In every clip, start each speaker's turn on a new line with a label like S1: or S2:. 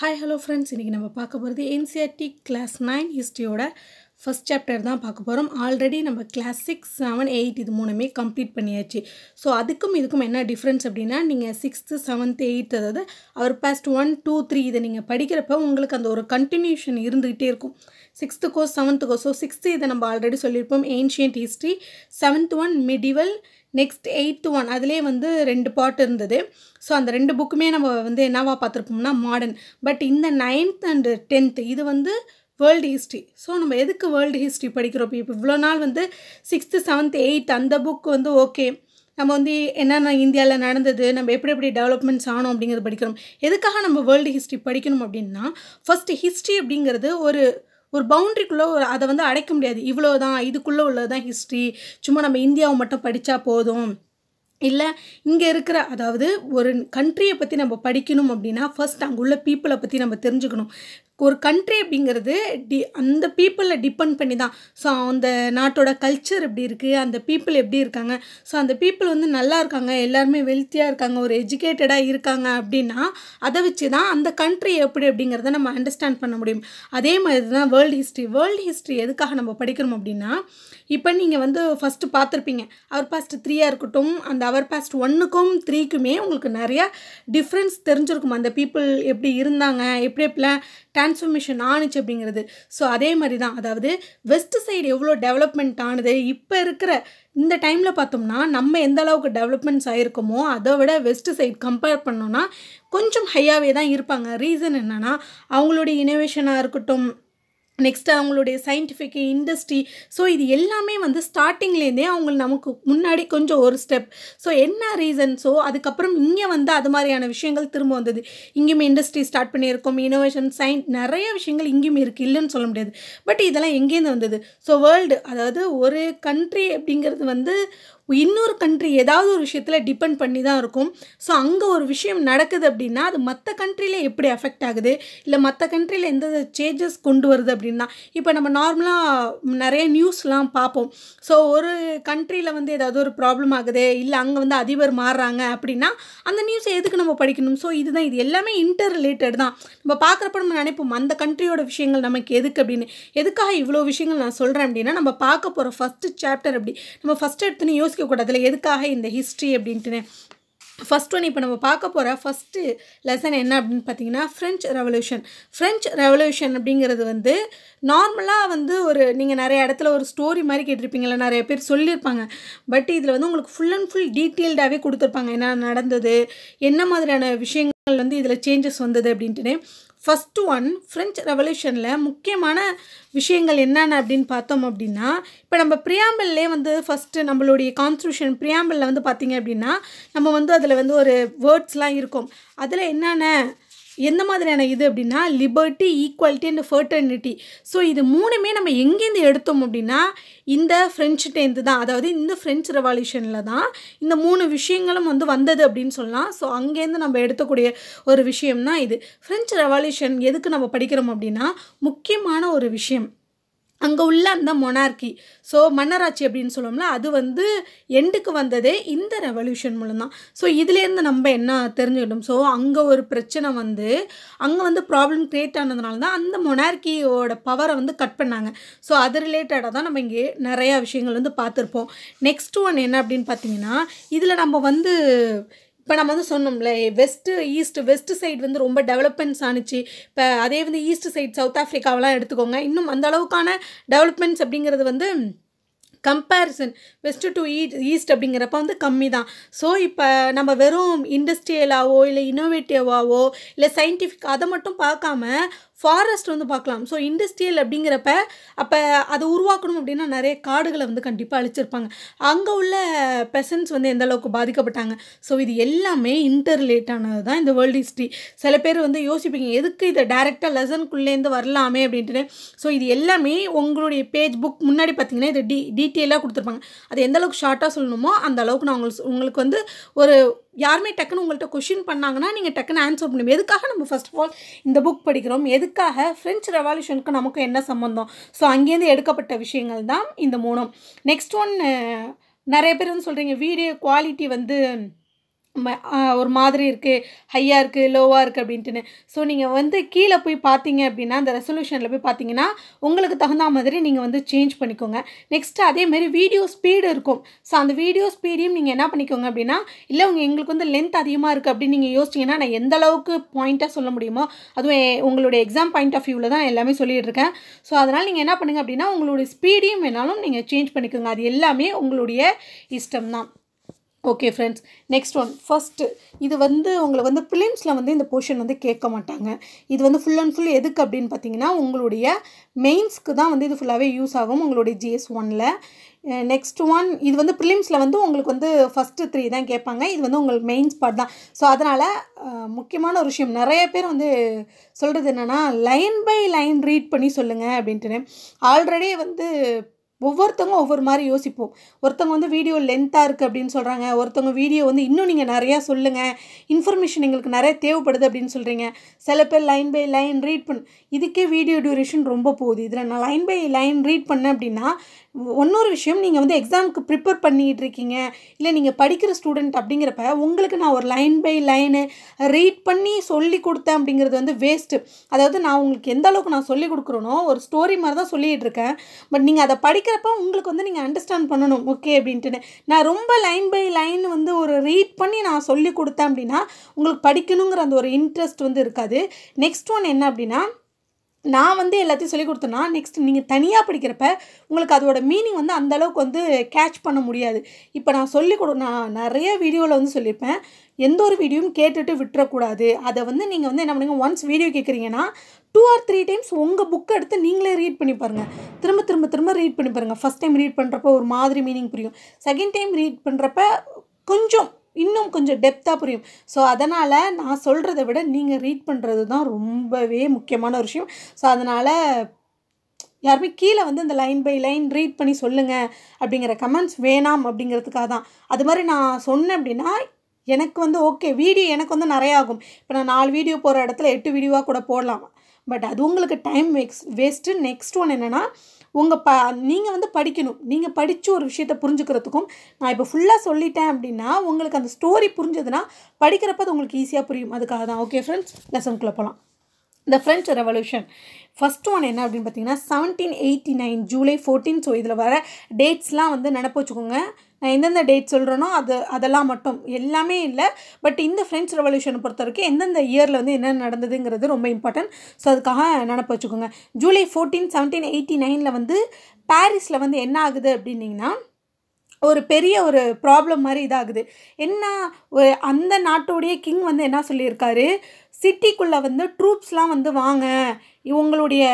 S1: Hi hello friends இன்றைக்கி நம்ம பார்க்க போகிறது என்சிஆர்டி கிளாஸ் நைன் ஹிஸ்ட்ரியோட ஃபஸ்ட் சாப்டர் தான் பார்க்க போகிறோம் ஆல்ரெடி நம்ம கிளாஸ் சிக்ஸ் செவன் எயிட் இது மூணுமே கம்ப்ளீட் பண்ணியாச்சு ஸோ அதுக்கும் இதுக்கும் என்ன டிஃப்ரென்ஸ் அப்படின்னா நீங்கள் சிக்ஸ்த்து செவன்த்து எயித் அதாவது அவர் பாஸ்ட் ஒன் டூ த்ரீ இதை நீங்கள் படிக்கிறப்ப உங்களுக்கு அந்த ஒரு கண்டினியூஷன் இருந்துக்கிட்டே இருக்கும் sixth course seventh course so sixth இதை நம்ம ஆல்ரெடி சொல்லியிருப்போம் ancient history seventh one medieval next eighth one அதிலே வந்து ரெண்டு பாட் இருந்தது ஸோ அந்த ரெண்டு புக்குமே நம்ம வந்து என்னவா பார்த்துருப்போம்னா மாடர்ன் பட் இந்த நைன்த் அண்டு டென்த்து இது வந்து வேர்ல்டு ஹிஸ்ட்ரி ஸோ நம்ம எதுக்கு வேர்ல்டு ஹிஸ்ட்ரி படிக்கிறோம் இப்போ இவ்வளோ நாள் வந்து சிக்ஸ்த்து செவன்த் எயித் அந்த புக் வந்து ஓகே நம்ம வந்து என்னென்ன இந்தியாவில் நடந்தது நம்ம எப்படி எப்படி டெவலப்மெண்ட்ஸ் ஆனோம் அப்படிங்கிறது படிக்கிறோம் எதுக்காக நம்ம வேர்ல்டு ஹிஸ்ட்ரி படிக்கணும் அப்படின்னா ஃபஸ்ட்டு ஹிஸ்ட்ரி அப்படிங்கிறது ஒரு ஒரு பவுண்ட்ரிக்குள்ளே ஒரு அதை வந்து அடைக்க முடியாது இவ்வளோ தான் இதுக்குள்ளே உள்ளது தான் ஹிஸ்ட்ரி சும்மா நம்ம இந்தியாவை மட்டும் படித்தா போதும் இல்லை இங்கே இருக்கிற அதாவது ஒரு கண்ட்ரியை பற்றி நம்ம படிக்கணும் அப்படின்னா ஃபஸ்ட் அங்கே உள்ள பீப்புளை பற்றி நம்ம தெரிஞ்சுக்கணும் ஒரு கண்ட்ரி அப்படிங்கிறது டி அந்த பீப்புளை டிபெண்ட் பண்ணி தான் ஸோ அந்த நாட்டோட கல்ச்சர் எப்படி இருக்குது அந்த பீப்புள் எப்படி இருக்காங்க ஸோ அந்த பீப்புள் வந்து நல்லா இருக்காங்க எல்லாருமே வெல்த்தியாக இருக்காங்க ஒரு எஜுகேட்டடாக இருக்காங்க அப்படின்னா அதை வச்சு தான் அந்த கண்ட்ரி எப்படி அப்படிங்கிறத நம்ம அண்டர்ஸ்டாண்ட் பண்ண முடியும் அதே மாதிரி தான் வேர்ல்டு ஹிஸ்ட்ரி வேர்ல்டு ஹிஸ்ட்ரி எதுக்காக நம்ம படிக்கிறோம் அப்படின்னா இப்போ நீங்கள் வந்து ஃபஸ்ட்டு பார்த்துருப்பீங்க அவர் பாஸ்ட் த்ரீயாக இருக்கட்டும் அந்த அவர் பாஸ்ட் ஒன்றுக்கும் த்ரீக்குமே உங்களுக்கு நிறையா டிஃப்ரென்ஸ் தெரிஞ்சிருக்கும் அந்த பீப்புள் எப்படி இருந்தாங்க எப்படி எப்படிலாம் டிரான்ஸ்ஃபர்மேஷன் ஆணுச்சு அப்படிங்கிறது ஸோ அதே மாதிரி தான் அதாவது வெஸ்ட் சைடு எவ்வளோ டெவலப்மெண்ட் ஆனது இப்போ இருக்கிற இந்த டைமில் பார்த்தோம்னா நம்ம எந்த அளவுக்கு டெவலப்மெண்ட்ஸ் ஆகிருக்கோமோ அதை விட வெஸ்ட் சைட் கம்பேர் பண்ணோன்னா கொஞ்சம் ஹையாகவே தான் இருப்பாங்க ரீசன் என்னென்னா அவங்களுடைய இனோவேஷனாக இருக்கட்டும் நெக்ஸ்ட்டு அவங்களுடைய சயின்டிஃபிக் இண்டஸ்ட்ரி ஸோ இது எல்லாமே வந்து ஸ்டார்டிங்லேருந்தே அவங்க நமக்கு முன்னாடி கொஞ்சம் ஒரு ஸ்டெப் ஸோ என்ன ரீசன் ஸோ அதுக்கப்புறம் இங்கே வந்து அது மாதிரியான விஷயங்கள் திரும்ப வந்தது இங்கேயுமே இண்டஸ்ட்ரி ஸ்டார்ட் பண்ணியிருக்கோம் இனோவேஷன் சயின் நிறைய விஷயங்கள் இங்கேயுமே இருக்குது இல்லைன்னு சொல்ல முடியாது பட் இதெல்லாம் எங்கேருந்து வந்தது ஸோ வேர்ல்டு அதாவது ஒரு கண்ட்ரி அப்படிங்கிறது வந்து இன்னொரு கண்ட்ரி ஏதாவது ஒரு விஷயத்தில் டிபெண்ட் பண்ணி தான் இருக்கும் ஸோ அங்கே ஒரு விஷயம் நடக்குது அப்படின்னா அது மற்ற கண்ட்ரியில் எப்படி அஃபெக்ட் ஆகுது இல்லை மற்ற கண்ட்ரியில் எந்த சேஞ்சஸ் கொண்டு வருது அப்படின்னா இப்போ நம்ம நார்மலாக நிறைய நியூஸ்லாம் பார்ப்போம் ஸோ ஒரு கண்ட்ரியில் வந்து ஏதாவது ஒரு ப்ராப்ளம் ஆகுது இல்லை அங்கே வந்து அதிபர் மாறுறாங்க அப்படின்னா அந்த நியூஸை எதுக்கு நம்ம படிக்கணும் ஸோ இதுதான் இது எல்லாமே இன்டர் ரிலேட்டட் தான் நம்ம பார்க்குறப்ப நம்ம நினைப்போம் அந்த கண்ட்ரியோட விஷயங்கள் நமக்கு எதுக்கு அப்படின்னு எதுக்காக இவ்வளோ விஷயங்கள் நான் சொல்கிறேன் அப்படின்னா நம்ம பார்க்க போகிற ஃபஸ்ட்டு சாப்டர் அப்படி நம்ம ஃபஸ்ட்டு எடுத்துன்னு யோசி கூடாதுல எதுக்காக இந்த ஹிஸ்ட்ரி அப்படின்ட்டுன்னு ஃபஸ்ட் ஒன் இப்போ நம்ம பார்க்க போகிற ஃபஸ்ட்டு லெசன் என்ன அப்படின்னு பார்த்தீங்கன்னா ஃப்ரெஞ்ச் ரெவல்யூஷன் ஃப்ரெஞ்ச் ரெவல்யூஷன் அப்படிங்கிறது வந்து நார்மலாக வந்து ஒரு நீங்கள் நிறைய இடத்துல ஒரு ஸ்டோரி மாதிரி கேட்டிருப்பீங்களா நிறைய பேர் சொல்லியிருப்பாங்க பட் இதில் வந்து உங்களுக்கு ஃபுல் அண்ட் ஃபுல் டீட்டெயில்டாகவே கொடுத்துருப்பாங்க என்ன நடந்தது என்ன மாதிரியான விஷயங்கள் வந்து இதில் சேஞ்சஸ் வந்தது அப்படின்ட்டுன்னு ஃபஸ்ட்டு ஒன் ஃப்ரெஞ்ச் ரெவல்யூஷனில் முக்கியமான விஷயங்கள் என்னென்ன அப்படின்னு பார்த்தோம் அப்படின்னா இப்போ நம்ம பிரியாம்பிள்லே வந்து ஃபஸ்ட்டு நம்மளுடைய கான்ஸ்டியூஷன் பிரியாம்பிளில் வந்து பார்த்திங்க அப்படின்னா நம்ம வந்து அதில் வந்து ஒரு வேர்ட்ஸ்லாம் இருக்கும் அதில் என்னென்ன எந்த மாதிரியான இது அப்படின்னா liberty equality and fraternity so இது மூணுமே நம்ம எங்கேருந்து எடுத்தோம் அப்படின்னா இந்த ஃப்ரெஞ்சு டேந்து தான் அதாவது இந்த ஃப்ரெஞ்சு ரெவல்யூஷனில் தான் இந்த மூணு விஷயங்களும் வந்து வந்தது அப்படின்னு சொல்லலாம் ஸோ அங்கேருந்து நம்ம எடுத்தக்கூடிய ஒரு விஷயம்னா இது ஃப்ரெஞ்சு ரெவல்யூஷன் எதுக்கு நம்ம படிக்கிறோம் அப்படின்னா முக்கியமான ஒரு விஷயம் அங்கே உள்ள அந்த மொனார்கி ஸோ மன்னராட்சி அப்படின்னு சொல்லுவோம்ல அது வந்து எண்டுக்கு வந்ததே இந்த ரெவல்யூஷன் மூலம்தான் ஸோ இதுலேருந்து நம்ம என்ன தெரிஞ்சுக்கிட்டோம் ஸோ அங்கே ஒரு பிரச்சனை வந்து அங்கே வந்து ப்ராப்ளம் க்ரியேட் ஆனதுனால தான் அந்த மொனார்கியோட பவரை வந்து கட் பண்ணாங்க ஸோ அது ரிலேட்டடாக தான் நம்ம இங்கே நிறையா விஷயங்கள் வந்து பார்த்துருப்போம் நெக்ஸ்ட் ஒன் என்ன அப்படின்னு பார்த்தீங்கன்னா இதில் நம்ம வந்து இப்போ நம்ம வந்து சொன்னோம்ல வெஸ்ட்டு ஈஸ்ட் வெஸ்ட் சைடு வந்து ரொம்ப டெவலப்மெண்ட்ஸ் ஆனிச்சு இப்போ அதே வந்து ஈஸ்ட் சைடு சவுத் ஆஃப்ரிக்காவெலாம் எடுத்துக்கோங்க இன்னும் அந்த அளவுக்கான டெவலப்மெண்ட்ஸ் அப்படிங்கிறது வந்து கம்பேரிசன் வெஸ்ட்டு டு ஈஸ்ட் அப்படிங்கிறப்ப வந்து கம்மி தான் ஸோ இப்போ நம்ம வெறும் இண்டஸ்ட்ரியலாவோ இல்லை இன்னோவேட்டிவாவோ இல்லை சயின்டிஃபிக் அதை மட்டும் பார்க்காம ஃபாரஸ்ட் வந்து பார்க்கலாம் ஸோ இண்டஸ்ட்ரியல் அப்படிங்கிறப்ப அப்போ அதை உருவாக்கணும் அப்படின்னா நிறைய காடுகளை வந்து கண்டிப்பாக அழிச்சிருப்பாங்க அங்கே உள்ள பெசன்ஸ் வந்து எந்த அளவுக்கு பாதிக்கப்பட்டாங்க ஸோ இது எல்லாமே இன்டர் ரிலேட்டானது தான் இந்த வேர்ல்டு ஹிஸ்ட்ரி சில பேர் வந்து யோசிப்பீங்க எதுக்கு இதை டேரெக்டாக லெசனுக்குள்ளேருந்து வரலாமே அப்படின்ட்டு ஸோ இது எல்லாமே உங்களுடைய பேஜ் புக் முன்னாடி பார்த்தீங்கன்னா இதை டீ டீட்டெயிலாக கொடுத்துருப்பாங்க அது எந்த அளவுக்கு ஷார்ட்டாக சொல்லணுமோ அந்த அளவுக்கு நான் உங்களுக்கு உங்களுக்கு வந்து ஒரு யாருமே டக்குன்னு உங்கள்கிட்ட கொஷின் பண்ணாங்கன்னா நீங்கள் டக்குன்னு ஆன்சர் பண்ணும் எதுக்காக நம்ம ஃபஸ்ட் ஆஃப் ஆல் இந்த புக் படிக்கிறோம் எதுக்காக ஃப்ரெஞ்சு ரெவால்யூஷனுக்கு நமக்கு என்ன சம்மந்தம் ஸோ அங்கேருந்து எடுக்கப்பட்ட விஷயங்கள் தான் இந்த மூணும் நெக்ஸ்ட் ஒன் நிறைய பேர் வந்து சொல்கிறீங்க வீடியோ குவாலிட்டி வந்து ஒரு மாதிரி இருக்குது ஹையாக இருக்குது லோவாக இருக்குது அப்படின்ட்டுன்னு ஸோ நீங்கள் வந்து கீழே போய் பார்த்தீங்க அப்படின்னா அந்த ரெசல்யூஷனில் போய் பார்த்தீங்கன்னா உங்களுக்கு தகுந்த மாதிரி நீங்கள் வந்து சேஞ்ச் பண்ணிக்கோங்க நெக்ஸ்ட்டு அதேமாரி வீடியோ ஸ்பீடு இருக்கும் ஸோ அந்த வீடியோ ஸ்பீடையும் நீங்கள் என்ன பண்ணிக்கோங்க அப்படின்னா இல்லை உங்கள் எங்களுக்கு வந்து லென்த் அதிகமாக இருக்குது அப்படின்னு நீங்கள் யோசிச்சிங்கன்னா நான் எந்த அளவுக்கு பாயிண்ட்டாக சொல்ல முடியுமோ அதுவும் உங்களுடைய எக்ஸாம் பாயிண்ட் ஆஃப் வியூவில் தான் எல்லாமே சொல்லிகிட்டு இருக்கேன் ஸோ அதனால் நீங்கள் என்ன பண்ணுங்கள் அப்படின்னா உங்களுடைய ஸ்பீடையும் வேணாலும் நீங்கள் சேஞ்ச் பண்ணிக்கோங்க அது எல்லாமே உங்களுடைய இஷ்டம் தான் okay friends next one first இது வந்து உங்களை வந்து ப்ரிலிம்ஸில் வந்து இந்த போர்ஷன் வந்து கேட்க மாட்டாங்க இது வந்து ஃபுல் அண்ட் ஃபுல் எதுக்கு அப்படின்னு பார்த்தீங்கன்னா உங்களுடைய மெயின்ஸ்க்கு தான் வந்து இது ஃபுல்லாகவே யூஸ் ஆகும் உங்களுடைய ஜிஎஸ் ஒனில் நெக்ஸ்ட் ஒன் இது வந்து ப்ரிலிம்ஸில் வந்து உங்களுக்கு வந்து ஃபஸ்ட்டு த்ரீ தான் கேட்பாங்க இது வந்து உங்களுக்கு மெயின்ஸ் பார்ட் தான் ஸோ அதனால் முக்கியமான ஒரு விஷயம் நிறைய பேர் வந்து சொல்கிறது என்னென்னா லைன் பை லைன் ரீட் பண்ணி சொல்லுங்கள் அப்படின்ட்டு ஆல்ரெடி வந்து ஒவ்வொருத்தவங்க ஒவ்வொரு மாதிரி யோசிப்போம் ஒருத்தவங்க வந்து வீடியோ லென்த்தாக இருக்குது அப்படின்னு சொல்கிறாங்க ஒருத்தவங்க வீடியோ வந்து இன்னும் நீங்கள் நிறையா சொல்லுங்கள் இன்ஃபர்மேஷன் எங்களுக்கு நிறைய தேவைப்படுது அப்படின்னு சொல்கிறீங்க சில பேர் லைன் பை லைன் ரீட் பண்ணு இதுக்கே வீடியோ டியூரேஷன் ரொம்ப போகுது இதில் நான் லைன் பை லைன் ரீட் பண்ணேன் அப்படின்னா ஒன்றொரு விஷயம் நீங்கள் வந்து எக்ஸாமுக்கு ப்ரிப்பேர் பண்ணிகிட்டு இருக்கீங்க இல்லை நீங்கள் படிக்கிற ஸ்டூடெண்ட் அப்படிங்கிறப்ப உங்களுக்கு நான் ஒரு லைன் பை லைனு ரீட் பண்ணி சொல்லி கொடுத்தேன் அப்படிங்கிறது வந்து வேஸ்ட்டு அதாவது நான் உங்களுக்கு எந்த அளவுக்கு நான் சொல்லிக் கொடுக்குறேனோ ஒரு ஸ்டோரி மாதிரி தான் சொல்லிகிட்டு இருக்கேன் பட் நீங்கள் அதை படி படிக்கிறப்ப உங்களுக்கு வந்து நீங்கள் அண்டர்ஸ்டாண்ட் பண்ணணும் ஓகே அப்படின்ட்டுன்னு நான் ரொம்ப லைன் பை லைன் வந்து ஒரு ரீட் பண்ணி நான் சொல்லி கொடுத்தேன் அப்படின்னா உங்களுக்கு படிக்கணுங்கிற அந்த ஒரு இன்ட்ரெஸ்ட் வந்து இருக்காது நெக்ஸ்ட் ஒன் என்ன அப்படின்னா நான் வந்து எல்லாத்தையும் சொல்லி கொடுத்தேன்னா நெக்ஸ்ட் நீங்கள் தனியாக படிக்கிறப்ப உங்களுக்கு அதோட மீனிங் வந்து அந்தளவுக்கு வந்து கேட்ச் பண்ண முடியாது இப்போ நான் சொல்லி கொடு நான் நிறைய வீடியோவில் வந்து சொல்லியிருப்பேன் எந்த ஒரு வீடியோவும் கேட்டுட்டு விட்டுறக்கூடாது அதை வந்து நீங்கள் வந்து என்ன பண்ணுங்கள் ஒன்ஸ் வீடியோ கேட்குறீங்கன்னா டூ ஆர் த்ரீ டைம்ஸ் உங்கள் புக்கை எடுத்து நீங்களே ரீட் பண்ணி பாருங்கள் திரும்ப திரும்ப திரும்ப ரீட் பண்ணி பாருங்கள் ஃபஸ்ட் டைம் ரீட் பண்ணுறப்ப ஒரு மாதிரி மீனிங் புரியும் செகண்ட் டைம் ரீட் பண்ணுறப்ப கொஞ்சம் இன்னும் கொஞ்சம் டெப்த்தாக புரியும் ஸோ அதனால் நான் சொல்கிறத விட நீங்கள் ரீட் பண்ணுறது தான் ரொம்பவே முக்கியமான ஒரு விஷயம் ஸோ அதனால் யாருமே கீழே வந்து இந்த லைன் பை லைன் ரீட் பண்ணி சொல்லுங்கள் அப்படிங்கிற கமெண்ட்ஸ் வேணாம் அப்படிங்கிறதுக்காக தான் அது மாதிரி நான் சொன்னேன் அப்படின்னா எனக்கு வந்து ஓகே வீடியோ எனக்கு வந்து நிறையா ஆகும் இப்போ நான் நாலு வீடியோ போகிற இடத்துல எட்டு வீடியோவாக கூட போடலாம் பட் அது உங்களுக்கு டைம் வேக்ஸ் வேஸ்ட்டு நெக்ஸ்ட் ஒன் என்னென்னா உங்கள் ப நீங்கள் வந்து படிக்கணும் நீங்கள் படித்து ஒரு விஷயத்தை புரிஞ்சுக்கிறதுக்கும் நான் இப்போ ஃபுல்லாக சொல்லிட்டேன் அப்படின்னா உங்களுக்கு அந்த ஸ்டோரி புரிஞ்சதுன்னா படிக்கிறப்ப அது உங்களுக்கு ஈஸியாக புரியும் அதுக்காக தான் ஓகே ஃப்ரெண்ட்ஸ் லெசனுக்குள்ளே போகலாம் இந்த ஃப்ரெஞ்ச் ரெவல்யூஷன் ஃபஸ்ட் ஒன் என்ன அப்படின்னு பார்த்தீங்கன்னா seventeen eighty nine July fourteen so இதில் வர டேட்ஸ்லாம் வந்து நினப்பு வச்சுக்கோங்க எந்தெந்த டேட் சொல்கிறேனோ அது அதெல்லாம் மட்டும் எல்லாமே இல்லை பட் இந்த ஃப்ரெண்ட்ஸ் ரெவல்யூஷனை பொறுத்த வரைக்கும் எந்தெந்த இயரில் வந்து என்ன நடந்ததுங்கிறது ரொம்ப இம்பார்ட்டன்ட் ஸோ அதுக்காக நினப்ப வச்சுக்கோங்க ஜூலை ஃபோர்டீன் செவன்டீன் எயிட்டி நைனில் வந்து பாரிஸில் வந்து என்ன ஆகுது அப்படின்னிங்கன்னா ஒரு பெரிய ஒரு ப்ராப்ளம் மாதிரி இதாகுது என்ன அந்த நாட்டுடைய கிங் வந்து என்ன சொல்லியிருக்காரு சிட்டிக்குள்ளே வந்து ட்ரூப்ஸ்லாம் வந்து வாங்க உங்களுடைய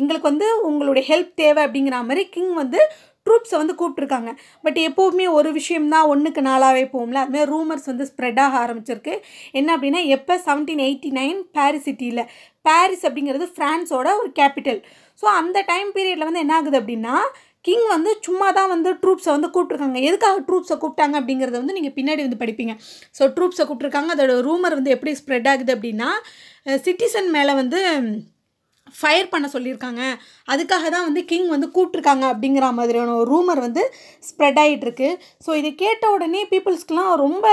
S1: எங்களுக்கு வந்து உங்களுடைய ஹெல்ப் தேவை அப்படிங்கிற மாதிரி கிங் வந்து ட்ரூப்ஸை வந்து கூப்பிட்ருக்காங்க பட் எப்போவுமே ஒரு விஷயம்தான் ஒன்றுக்கு நாளாகவே போகும்ல அதுமாதிரி ரூமர்ஸ் வந்து ஸ்ப்ரெட் ஆக ஆரம்பிச்சிருக்கு என்ன அப்படின்னா எப்போ செவன்டீன் எயிட்டி நைன் பாரிஸ் சிட்டியில் பாரிஸ் அப்படிங்கிறது ஃப்ரான்ஸோட ஒரு கேபிட்டல் ஸோ அந்த டைம் பீரியடில் வந்து என்ன ஆகுது அப்படின்னா கிங் வந்து சும்மா தான் வந்து ட்ரூப்ஸை வந்து கூப்பிட்ருக்காங்க எதுக்காக ட்ரூப்ஸை கூப்பிட்டாங்க அப்படிங்கிறத வந்து நீங்கள் பின்னாடி வந்து படிப்பீங்க ஸோ ட்ரூப்ஸை கூப்பிட்ருக்காங்க அதோட ரூமர் வந்து எப்படி ஸ்ப்ரெட் ஆகுது அப்படின்னா சிட்டிசன் மேலே வந்து ஃபயர் பண்ண சொல்லியிருக்காங்க அதுக்காக தான் வந்து கிங் வந்து கூப்பிட்ருக்காங்க அப்படிங்கிற மாதிரியான ஒரு ரூமர் வந்து ஸ்ப்ரெட் ஆகிட்டுருக்கு ஸோ இதை கேட்ட உடனே பீப்புள்ஸ்க்கெலாம் ரொம்ப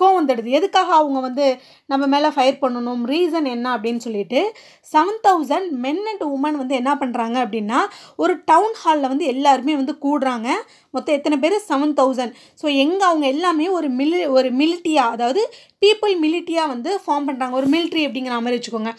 S1: கோவம் வந்துடுது எதுக்காக அவங்க வந்து நம்ம மேலே ஃபயர் பண்ணணும் ரீசன் என்ன அப்படின்னு சொல்லிட்டு seven thousand men and woman வந்து என்ன பண்ணுறாங்க அப்படின்னா ஒரு டவுன் ஹாலில் வந்து எல்லாருமே வந்து கூடுறாங்க மொத்தம் எத்தனை பேர் செவன் தௌசண்ட் ஸோ எங்கே அவங்க எல்லாமே ஒரு மிலி ஒரு மிலிட்டியாக அதாவது பீப்புள் மிலிட்டியாக வந்து ஃபார்ம் பண்ணுறாங்க ஒரு மிலிட்ரி அப்படிங்கிற மாதிரி வச்சுக்கோங்க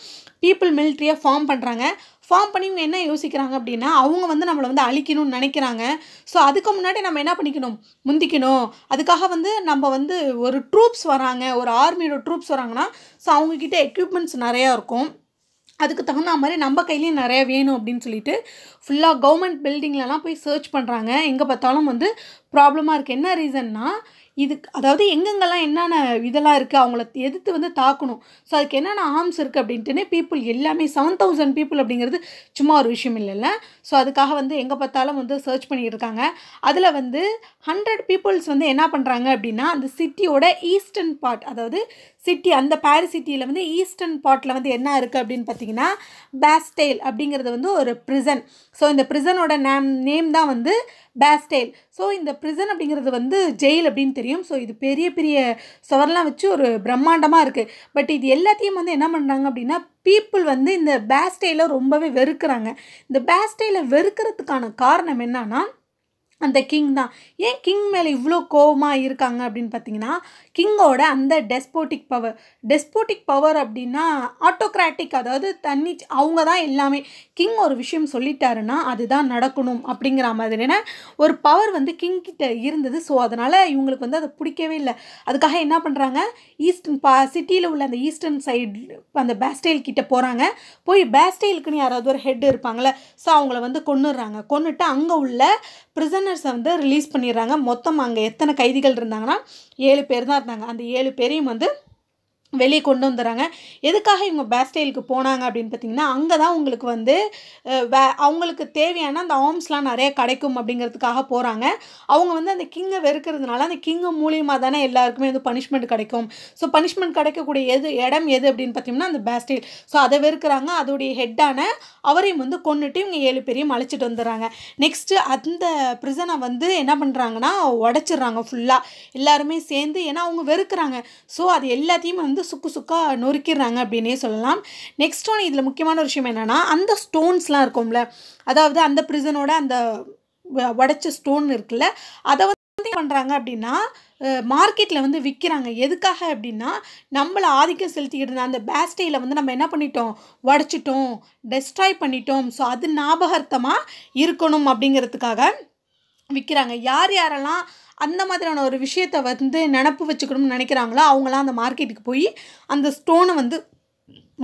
S1: பீப்புள் மிலிட்ரியாக ஃபார்ம் பண்ணுறாங்க ஃபார்ம் பண்ணி இவங்க என்ன யோசிக்கிறாங்க அப்படின்னா அவங்க வந்து நம்மளை வந்து அழிக்கணும்னு நினைக்கிறாங்க ஸோ அதுக்கு முன்னாடி நம்ம என்ன பண்ணிக்கணும் முந்திக்கணும் அதுக்காக வந்து நம்ம வந்து ஒரு ட்ரூப்ஸ் வராங்க ஒரு ஆர்மியோட ட்ரூப்ஸ் வராங்கன்னா ஸோ அவங்கக்கிட்ட எக்யூப்மெண்ட்ஸ் நிறையா இருக்கும் அதுக்கு தகுந்த மாதிரி நம்ம கையிலையும் நிறையா வேணும் அப்படின்னு சொல்லிட்டு ஃபுல்லாக கவர்மெண்ட் பில்டிங்லலாம் போய் சர்ச் பண்ணுறாங்க எங்கே பார்த்தாலும் வந்து ப்ராப்ளமாக இருக்குது என்ன ரீசன்னால் இதுக்கு அதாவது எங்கெங்கெல்லாம் என்னென்ன இதெல்லாம் இருக்குது அவங்கள எதிர்த்து வந்து தாக்கணும் ஸோ அதுக்கு என்னென்ன ஆர்ம்ஸ் இருக்குது அப்படின்ட்டுனே பீப்புள் எல்லாமே செவன் தௌசண்ட் பீப்புள் அப்படிங்கிறது சும்மா ஒரு விஷயம் இல்லைல்ல ஸோ அதுக்காக வந்து எங்கே பார்த்தாலும் வந்து சர்ச் பண்ணிட்டு இருக்காங்க அதில் வந்து ஹண்ட்ரட் பீப்புள்ஸ் வந்து என்ன பண்ணுறாங்க அப்படின்னா அந்த சிட்டியோட ஈஸ்டர்ன் பார்ட் அதாவது சிட்டி அந்த பாரிஸ் சிட்டியில் வந்து ஈஸ்டர்ன் பார்ட்டில் வந்து என்ன இருக்குது அப்படின்னு பார்த்தீங்கன்னா பேஸ்டைல் அப்படிங்கிறது வந்து ஒரு ப்ரிசன் ஸோ இந்த ப்ரிசனோட நேம் நேம் தான் வந்து பேஸ்டைல் ஸோ இந்த ப்ரிசன் அப்படிங்கிறது வந்து ஜெயில் அப்படின்னு தெரியும் ஸோ இது பெரிய பெரிய சுவர்லாம் வச்சு ஒரு பிரம்மாண்டமாக இருக்குது பட் இது எல்லாத்தையும் வந்து என்ன பண்ணுறாங்க அப்படின்னா பீப்புள் வந்து இந்த பேஸ்டைலை ரொம்பவே வெறுக்கிறாங்க இந்த பேஸ்டைலை வெறுக்கிறதுக்கான காரணம் என்னன்னா அந்த கிங் தான் ஏன் கிங் மேலே இவ்வளோ கோபமாக இருக்காங்க அப்படின்னு பார்த்தீங்கன்னா கிங்கோட அந்த டெஸ்போட்டிக் பவர் டெஸ்போட்டிக் பவர் அப்படின்னா ஆட்டோக்ராட்டிக் அதாவது தண்ணி அவங்க தான் எல்லாமே கிங் ஒரு விஷயம் சொல்லிட்டாருன்னா அதுதான் நடக்கணும் அப்படிங்கிற மாதிரியான ஒரு பவர் வந்து கிங் கிட்ட இருந்தது ஸோ அதனால் இவங்களுக்கு வந்து அதை பிடிக்கவே இல்லை அதுக்காக என்ன பண்ணுறாங்க ஈஸ்டர்ன் பா சிட்டியில் உள்ள அந்த ஈஸ்டர்ன் சைடு அந்த பேஸ்டைல் கிட்டே போகிறாங்க போய் பேஸ்டைலுக்குன்னு யாராவது ஒரு ஹெட் இருப்பாங்களே ஸோ அவங்கள வந்து கொண்டுடுறாங்க கொண்டுட்டு அங்கே உள்ள பிரிசன் பிரிசனர்ஸை வந்து ரிலீஸ் பண்ணிடுறாங்க மொத்தம் அங்கே எத்தனை கைதிகள் இருந்தாங்கன்னா ஏழு பேர் தான் இருந்தாங்க அந்த ஏழு பேரையும் வந்து வெளியே கொண்டு வந்துடுறாங்க எதுக்காக இவங்க பேஸ்டைலுக்கு போனாங்க அப்படின்னு பார்த்தீங்கன்னா அங்கே தான் உங்களுக்கு வந்து வே அவங்களுக்கு தேவையான அந்த ஆம்ஸ்லாம் நிறைய கிடைக்கும் அப்படிங்கிறதுக்காக போகிறாங்க அவங்க வந்து அந்த கிங்கை வெறுக்கிறதுனால அந்த கிங்கு மூலியமாக தானே எல்லாருக்குமே வந்து பனிஷ்மெண்ட் கிடைக்கும் ஸோ பனிஷ்மெண்ட் கிடைக்கக்கூடிய எது இடம் எது அப்படின்னு பார்த்தீங்கன்னா அந்த பேஸ்டைல் ஸோ அதை வெறுக்கிறாங்க அதோடைய ஹெட்டான அவரையும் வந்து கொண்டுட்டு இவங்க ஏழு பேரையும் அழைச்சிட்டு வந்துடுறாங்க நெக்ஸ்ட்டு அந்த பிரிசனை வந்து என்ன பண்ணுறாங்கன்னா உடச்சிடுறாங்க ஃபுல்லாக எல்லாருமே சேர்ந்து ஏன்னா அவங்க வெறுக்கிறாங்க ஸோ அது எல்லாத்தையும் வந்து வந்து சுக்கு சுக்காக நொறுக்கிடுறாங்க அப்படின்னே சொல்லலாம் நெக்ஸ்ட் ஒன்று இதில் முக்கியமான ஒரு விஷயம் என்னென்னா அந்த ஸ்டோன்ஸ்லாம் இருக்கும்ல அதாவது அந்த ப்ரிசனோட அந்த உடச்ச ஸ்டோன் இருக்குல்ல அதை வந்து பண்ணுறாங்க அப்படின்னா மார்க்கெட்டில் வந்து விற்கிறாங்க எதுக்காக அப்படின்னா நம்மளை ஆதிக்கம் செலுத்திக்கிட்டு இருந்த அந்த பேஸ்டையில் வந்து நம்ம என்ன பண்ணிட்டோம் உடச்சிட்டோம் டெஸ்ட்ராய் பண்ணிட்டோம் ஸோ அது ஞாபகார்த்தமாக இருக்கணும் அப்படிங்கிறதுக்காக விற்கிறாங்க யார் யாரெல்லாம் அந்த மாதிரியான ஒரு விஷயத்தை வந்து நினப்பு வச்சுக்கணும்னு நினைக்கிறாங்களோ அவங்களாம் அந்த மார்க்கெட்டுக்கு போய் அந்த ஸ்டோனை வந்து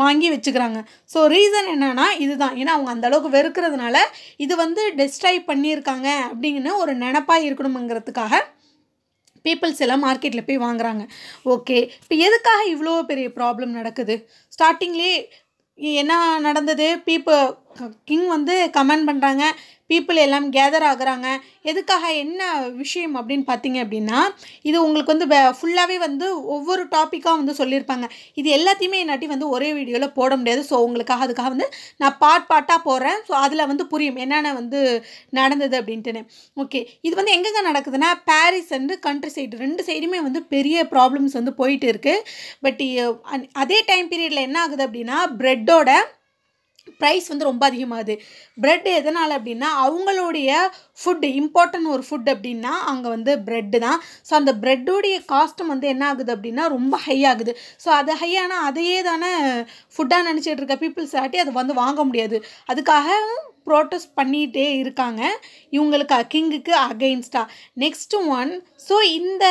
S1: வாங்கி வச்சுக்கிறாங்க ஸோ ரீசன் என்னென்னா இதுதான் ஏன்னா அவங்க அந்தளவுக்கு வெறுக்கிறதுனால இது வந்து டெஸ்ட்ராய் பண்ணியிருக்காங்க அப்படிங்கன்னு ஒரு நினப்பாக இருக்கணுங்கிறதுக்காக பீப்புள்ஸ் எல்லாம் மார்க்கெட்டில் போய் வாங்குறாங்க ஓகே இப்போ எதுக்காக இவ்வளோ பெரிய ப்ராப்ளம் நடக்குது ஸ்டார்டிங்லேயே என்ன நடந்தது பீப்பு கிங் வந்து கமெண்ட் பண்ணுறாங்க பீப்புள் எல்லாம் கேதர் ஆகுறாங்க எதுக்காக என்ன விஷயம் அப்படின்னு பார்த்தீங்க அப்படின்னா இது உங்களுக்கு வந்து ஃபுல்லாகவே வந்து ஒவ்வொரு டாப்பிக்காக வந்து சொல்லியிருப்பாங்க இது எல்லாத்தையுமே என்னாட்டி வந்து ஒரே வீடியோவில் போட முடியாது ஸோ உங்களுக்காக அதுக்காக வந்து நான் பாட் பாட்டாக போடுறேன் ஸோ அதில் வந்து புரியும் என்னென்ன வந்து நடந்தது அப்படின்ட்டுன்னு ஓகே இது வந்து எங்கெங்க நடக்குதுன்னா பாரிஸ் அண்டு கண்ட்ரி சைடு ரெண்டு சைடுமே வந்து பெரிய ப்ராப்ளம்ஸ் வந்து போயிட்டு இருக்குது பட் அதே டைம் பீரியடில் என்ன ஆகுது அப்படின்னா ப்ரெட்டோட ப்ரைஸ் வந்து ரொம்ப அதிகமாகுது ப்ரெட் எதனால் அப்படின்னா அவங்களுடைய ஃபுட்டு இம்பார்ட்டன்ட் ஒரு ஃபுட் அப்படின்னா அங்கே வந்து ப்ரெட்டு தான் ஸோ அந்த ப்ரெட்டுடைய காஸ்ட்டும் வந்து என்ன ஆகுது அப்படின்னா ரொம்ப ஹை ஆகுது ஸோ அது ஹையானால் அதையே தானே ஃபுட்டாக நினச்சிட்டு இருக்க பீப்புள்ஸ் ஆட்டி அதை வந்து வாங்க முடியாது அதுக்காக ப்ரோட்டஸ்ட் பண்ணிகிட்டே இருக்காங்க இவங்களுக்கு கிங்குக்கு அகெயின்ஸ்டாக நெக்ஸ்ட்டு ஒன் ஸோ இந்த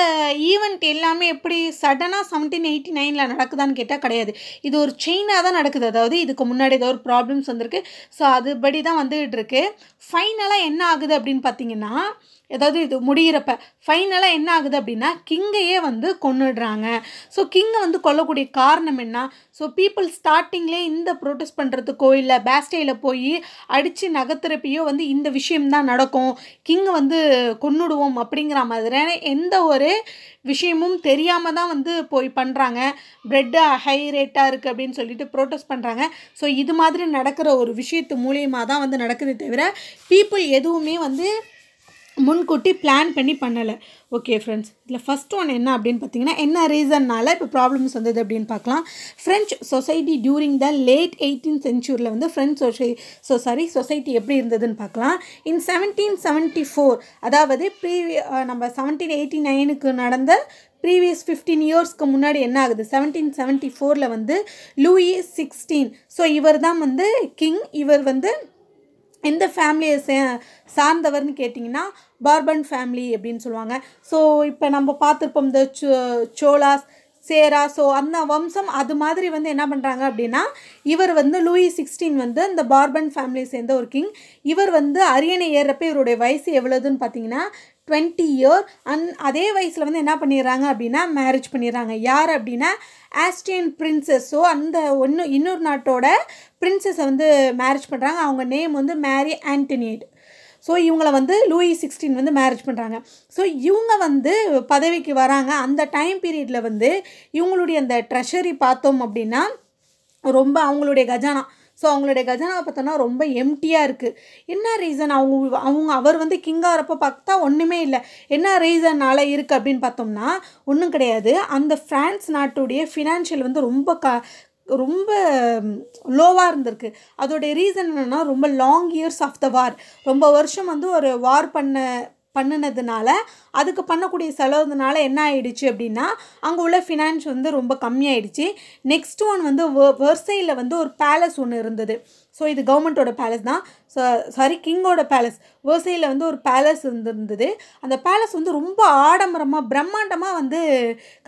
S1: ஈவெண்ட் எல்லாமே எப்படி சடனாக செவன்டீன் எயிட்டி நைனில் நடக்குதான்னு கேட்டால் கிடையாது இது ஒரு செயினாக தான் நடக்குது அதாவது இதுக்கு முன்னாடி ஏதோ ஒரு ப்ராப்ளம்ஸ் வந்திருக்கு ஸோ அதுபடி தான் வந்துகிட்டு இருக்குது ஃபைனலாக என்ன ஆகுது அப்படின்னு பார்த்தீங்கன்னா ஏதாவது இது முடிகிறப்ப ஃபைனலாக என்ன ஆகுது அப்படின்னா கிங்கையே வந்து கொண்டுடுறாங்க ஸோ கிங்கை வந்து கொல்லக்கூடிய காரணம் என்ன ஸோ பீப்புள் ஸ்டார்டிங்லேயே இந்த ப்ரொட்டஸ்ட் பண்ணுறதுக்கோ இல்லை பேஸ்டேயில் போய் அடித்து நகர்த்துறப்பையோ வந்து இந்த விஷயம்தான் நடக்கும் கிங்கை வந்து கொன்னுடுவோம் அப்படிங்கிற மாதிரியான எந்த ஒரு விஷயமும் தெரியாமல் தான் வந்து போய் பண்ணுறாங்க ப்ரெட்டு ஹை ரேட்டாக இருக்குது அப்படின்னு சொல்லிட்டு ப்ரோட்டஸ்ட் பண்ணுறாங்க ஸோ இது மாதிரி நடக்கிற ஒரு விஷயத்து மூலியமாக தான் வந்து நடக்குது தவிர பீப்புள் எதுவுமே வந்து முன்கூட்டி பிளான் பண்ணி பண்ணலை ஓகே ஃப்ரெண்ட்ஸ் இதில் ஃபஸ்ட் ஒன் என்ன அப்படின்னு பார்த்தீங்கன்னா என்ன ரீசன்னால் இப்போ ப்ராப்ளம்ஸ் வந்தது அப்படின்னு பார்க்கலாம் French society during the late eighteen சென்ச்சுரியில் வந்து French society so sorry society எப்படி இருந்ததுன்னு பார்க்கலாம் இன் செவன்டீன் செவன்டி ஃபோர் அதாவது ப்ரீவிய நம்ம செவன்டீன் எயிட்டி நைனுக்கு நடந்த ப்ரீவியஸ் ஃபிஃப்டீன் இயர்ஸ்க்கு முன்னாடி என்ன ஆகுது செவன்டீன் செவன்ட்டி ஃபோரில் வந்து லூயி சிக்ஸ்டீன் ஸோ இவர் தான் வந்து கிங் இவர் வந்து இந்த ஃபேமிலியை சே சார்ந்தவர்னு கேட்டிங்கன்னா பார்பன் ஃபேமிலி அப்படின்னு சொல்லுவாங்க ஸோ இப்போ நம்ம பார்த்துருப்போம் இந்த சோ சோலாஸ் சேரா ஸோ அந்த வம்சம் அது மாதிரி வந்து என்ன பண்ணுறாங்க அப்படின்னா இவர் வந்து லூயி சிக்ஸ்டீன் வந்து இந்த பார்பன் ஃபேமிலியை சேர்ந்த ஒரு கிங் இவர் வந்து அரியணை ஏறுறப்ப இவருடைய வயசு எவ்வளோதுன்னு பார்த்தீங்கன்னா டுவெண்ட்டி இயர் அந் அதே வயசில் வந்து என்ன பண்ணிடுறாங்க அப்படின்னா மேரேஜ் பண்ணிடுறாங்க யார் அப்படின்னா ஆஸ்டியன் ப்ரின்ஸஸ்ஸோ அந்த ஒன்று இன்னொரு நாட்டோட பிரின்சஸை வந்து மேரேஜ் பண்ணுறாங்க அவங்க நேம் வந்து மேரி ஆண்டனியட் ஸோ இவங்கள வந்து லூயி சிக்ஸ்டீன் வந்து மேரேஜ் பண்ணுறாங்க ஸோ இவங்க வந்து பதவிக்கு வராங்க அந்த டைம் பீரியடில் வந்து இவங்களுடைய அந்த ட்ரெஷரி பார்த்தோம் அப்படின்னா ரொம்ப அவங்களுடைய கஜானா ஸோ அவங்களுடைய கஜானாவை பார்த்தோன்னா ரொம்ப எம்டியாக இருக்குது என்ன ரீசன் அவங்க அவங்க அவர் வந்து கிங்காகிறப்ப பார்த்தா ஒன்றுமே இல்லை என்ன ரீசன்னால் இருக்குது அப்படின்னு பார்த்தோம்னா ஒன்றும் கிடையாது அந்த ஃப்ரான்ஸ் நாட்டுடைய ஃபினான்ஷியல் வந்து ரொம்ப க ரொம்ப லோவாக இருந்திருக்கு அதோடைய ரீசன் என்னென்னா ரொம்ப long years of the war ரொம்ப வருஷம் வந்து ஒரு வார் பண்ண பண்ணினதுனால அதுக்கு பண்ணக்கூடிய செலவுனால என்ன ஆகிடுச்சு அப்படின்னா அங்கே உள்ள ஃபினான்ஸ் வந்து ரொம்ப கம்மியாயிடுச்சு நெக்ஸ்ட் ஒன் வந்து வெர்சையில் வந்து ஒரு பேலஸ் ஒன்று இருந்தது ஸோ இது கவர்மெண்ட்டோட பேலஸ் தான் ஸோ சாரி கிங்கோட பேலஸ் விவசாயியில் வந்து ஒரு பேலஸ் இருந்திருந்தது அந்த பேலஸ் வந்து ரொம்ப ஆடம்பரமாக பிரம்மாண்டமாக வந்து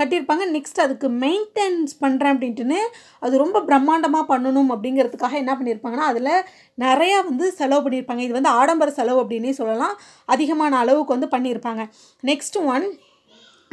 S1: கட்டியிருப்பாங்க நெக்ஸ்ட் அதுக்கு மெயின்டெனன்ஸ் பண்ணுறேன் அப்படின்ட்டுன்னு அது ரொம்ப பிரம்மாண்டமாக பண்ணணும் அப்படிங்கிறதுக்காக என்ன பண்ணியிருப்பாங்கன்னா அதில் நிறையா வந்து செலவு பண்ணியிருப்பாங்க இது வந்து ஆடம்பர செலவு அப்படின்னே சொல்லலாம் அதிகமான அளவுக்கு வந்து பண்ணியிருப்பாங்க நெக்ஸ்ட் ஒன்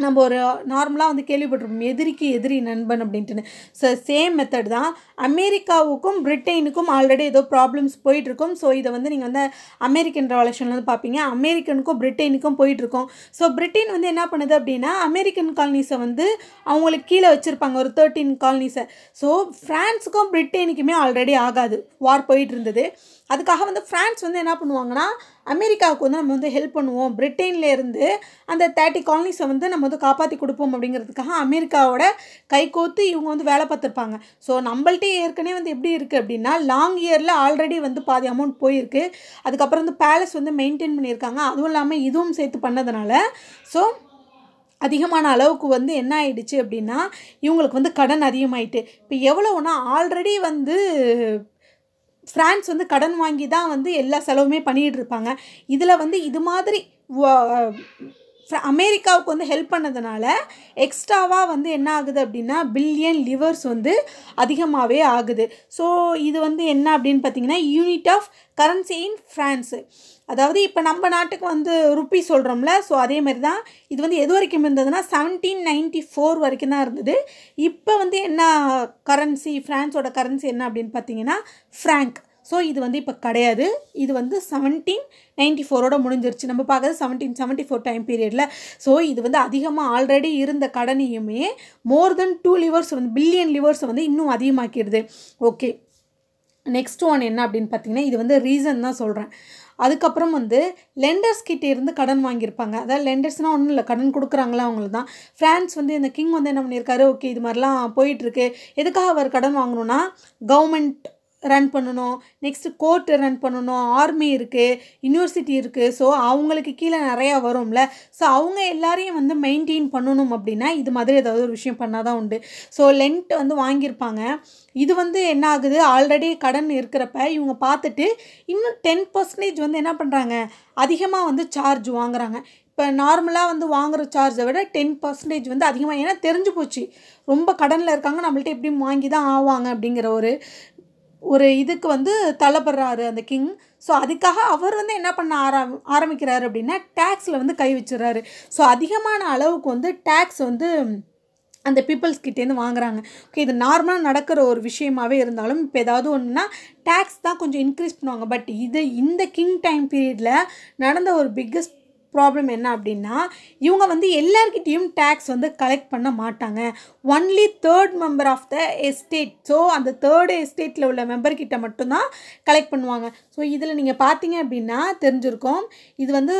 S1: நம்ம ஒரு நார்மலாக வந்து கேள்விப்பட்டிருப்போம் எதிரிக்கு எதிரி நண்பன் அப்படின்ட்டுன்னு ஸோ சேம் மெத்தட் தான் அமெரிக்காவுக்கும் பிரிட்டனுக்கும் ஆல்ரெடி ஏதோ ப்ராப்ளம்ஸ் போயிட்டுருக்கும் ஸோ இதை வந்து நீங்கள் வந்து அமெரிக்கன் வந்து பார்ப்பீங்க அமெரிக்கனுக்கும் பிரிட்டனுக்கும் போயிட்டுருக்கோம் ஸோ பிரிட்டன் வந்து என்ன பண்ணுது அப்படின்னா அமெரிக்கன் காலனிஸை வந்து அவங்களுக்கு கீழே வச்சுருப்பாங்க ஒரு தேர்ட்டீன் காலனிஸை ஸோ ஃப்ரான்ஸுக்கும் பிரிட்டனுக்குமே ஆல்ரெடி ஆகாது வார் போயிட்டு இருந்தது அதுக்காக வந்து ஃப்ரான்ஸ் வந்து என்ன பண்ணுவாங்கன்னா அமெரிக்காவுக்கு வந்து நம்ம வந்து ஹெல்ப் பண்ணுவோம் பிரிட்டன்லேருந்து அந்த தேர்ட்டி காலனிஸை வந்து நம்ம வந்து காப்பாற்றி கொடுப்போம் அப்படிங்கிறதுக்காக அமெரிக்காவோட கைகோத்து இவங்க வந்து வேலை பார்த்துருப்பாங்க ஸோ நம்மள்ட்டே ஏற்கனவே வந்து எப்படி இருக்குது அப்படின்னா லாங் இயரில் ஆல்ரெடி வந்து பாதி அமௌண்ட் போயிருக்கு அதுக்கப்புறம் வந்து பேலஸ் வந்து மெயின்டைன் பண்ணியிருக்காங்க அதுவும் இல்லாமல் இதுவும் சேர்த்து பண்ணதுனால ஸோ அதிகமான அளவுக்கு வந்து என்ன ஆயிடுச்சு அப்படின்னா இவங்களுக்கு வந்து கடன் அதிகமாயிட்டு இப்போ எவ்வளோன்னா ஆல்ரெடி வந்து ஃப்ரான்ஸ் வந்து கடன் வாங்கி தான் வந்து எல்லா செலவுமே பண்ணிகிட்டு இருப்பாங்க இதில் வந்து இது மாதிரி அமெரிக்காவுக்கு வந்து ஹெல்ப் பண்ணதுனால எக்ஸ்ட்ராவாக வந்து என்ன ஆகுது அப்படின்னா பில்லியன் லிவர்ஸ் வந்து அதிகமாகவே ஆகுது ஸோ இது வந்து என்ன அப்படின்னு பார்த்தீங்கன்னா unit of currency in France அதாவது இப்போ நம்ம நாட்டுக்கு வந்து ருப்பி சொல்கிறோம்ல ஸோ அதே மாதிரி தான் இது வந்து எது வரைக்கும் இருந்ததுன்னா செவன்டீன் நைன்ட்டி ஃபோர் வரைக்கும் தான் இருந்தது இப்போ வந்து என்ன கரன்சி ஃப்ரான்ஸோட கரன்சி என்ன அப்படின்னு பார்த்தீங்கன்னா ஃப்ராங்க் ஸோ இது வந்து இப்போ கிடையாது இது வந்து செவன்டீன் நைன்டி ஃபோரோட முடிஞ்சிருச்சு நம்ம பார்க்குறது செவன்டீன் செவன்ட்டி ஃபோர் டைம் பீரியடில் ஸோ இது வந்து அதிகமாக ஆல்ரெடி இருந்த கடனையுமே மோர் தென் டூ லிவர்ஸ் வந்து பில்லியன் லிவர்ஸ் வந்து இன்னும் அதிகமாக்கிடுது ஓகே நெக்ஸ்ட் ஒன் என்ன அப்படின்னு பார்த்தீங்கன்னா இது வந்து ரீசன் தான் சொல்கிறேன் அதுக்கப்புறம் வந்து லெண்டர்ஸ் இருந்து கடன் வாங்கியிருப்பாங்க அதாவது லெண்டர்ஸ்னால் ஒன்றும் இல்லை கடன் கொடுக்குறாங்களா அவங்களுக்கு தான் ஃப்ரான்ஸ் வந்து இந்த கிங் வந்து என்ன பண்ணியிருக்காரு ஓகே இது மாதிரிலாம் போயிட்டுருக்கு எதுக்காக அவர் கடன் வாங்கணும்னா கவர்மெண்ட் ரன் பண்ணணும் நெக்ஸ்ட்டு கோர்ட்டு ரன் பண்ணணும் ஆர்மி இருக்குது யூனிவர்சிட்டி இருக்குது ஸோ அவங்களுக்கு கீழே நிறையா வரும்ல ஸோ அவங்க எல்லாரையும் வந்து மெயின்டைன் பண்ணணும் அப்படின்னா இது மாதிரி ஏதாவது ஒரு விஷயம் பண்ணால் தான் உண்டு ஸோ லென்ட் வந்து வாங்கியிருப்பாங்க இது வந்து என்ன ஆகுது ஆல்ரெடி கடன் இருக்கிறப்ப இவங்க பார்த்துட்டு இன்னும் டென் பர்சன்டேஜ் வந்து என்ன பண்ணுறாங்க அதிகமாக வந்து சார்ஜ் வாங்குறாங்க இப்போ நார்மலாக வந்து வாங்குகிற சார்ஜை விட டென் பர்சன்டேஜ் வந்து அதிகமாக ஏன்னா தெரிஞ்சு போச்சு ரொம்ப கடனில் இருக்காங்க நம்மள்ட்ட எப்படி வாங்கி தான் ஆவாங்க அப்படிங்கிற ஒரு ஒரு இதுக்கு வந்து தள்ளப்படுறாரு அந்த கிங் ஸோ அதுக்காக அவர் வந்து என்ன பண்ண ஆரம் ஆரம்பிக்கிறாரு அப்படின்னா டேக்ஸில் வந்து கை வச்சுறாரு ஸோ அதிகமான அளவுக்கு வந்து டேக்ஸ் வந்து அந்த பீப்புள்ஸ் கிட்டேருந்து வாங்குறாங்க ஓகே இது நார்மலாக நடக்கிற ஒரு விஷயமாகவே இருந்தாலும் இப்போ ஏதாவது ஒன்றுனா டேக்ஸ் தான் கொஞ்சம் இன்க்ரீஸ் பண்ணுவாங்க பட் இது இந்த கிங் டைம் பீரியடில் நடந்த ஒரு பிக்கஸ்ட் ப்ராப்ளம் என்ன அப்படின்னா இவங்க வந்து எல்லாருக்கிட்டேயும் டேக்ஸ் வந்து கலெக்ட் பண்ண மாட்டாங்க only third member of the estate so அந்த தேர்டு எஸ்டேட்டில் உள்ள மெம்பர்கிட்ட மட்டும்தான் கலெக்ட் பண்ணுவாங்க ஸோ இதில் நீங்கள் பார்த்தீங்க அப்படின்னா தெரிஞ்சிருக்கோம் இது வந்து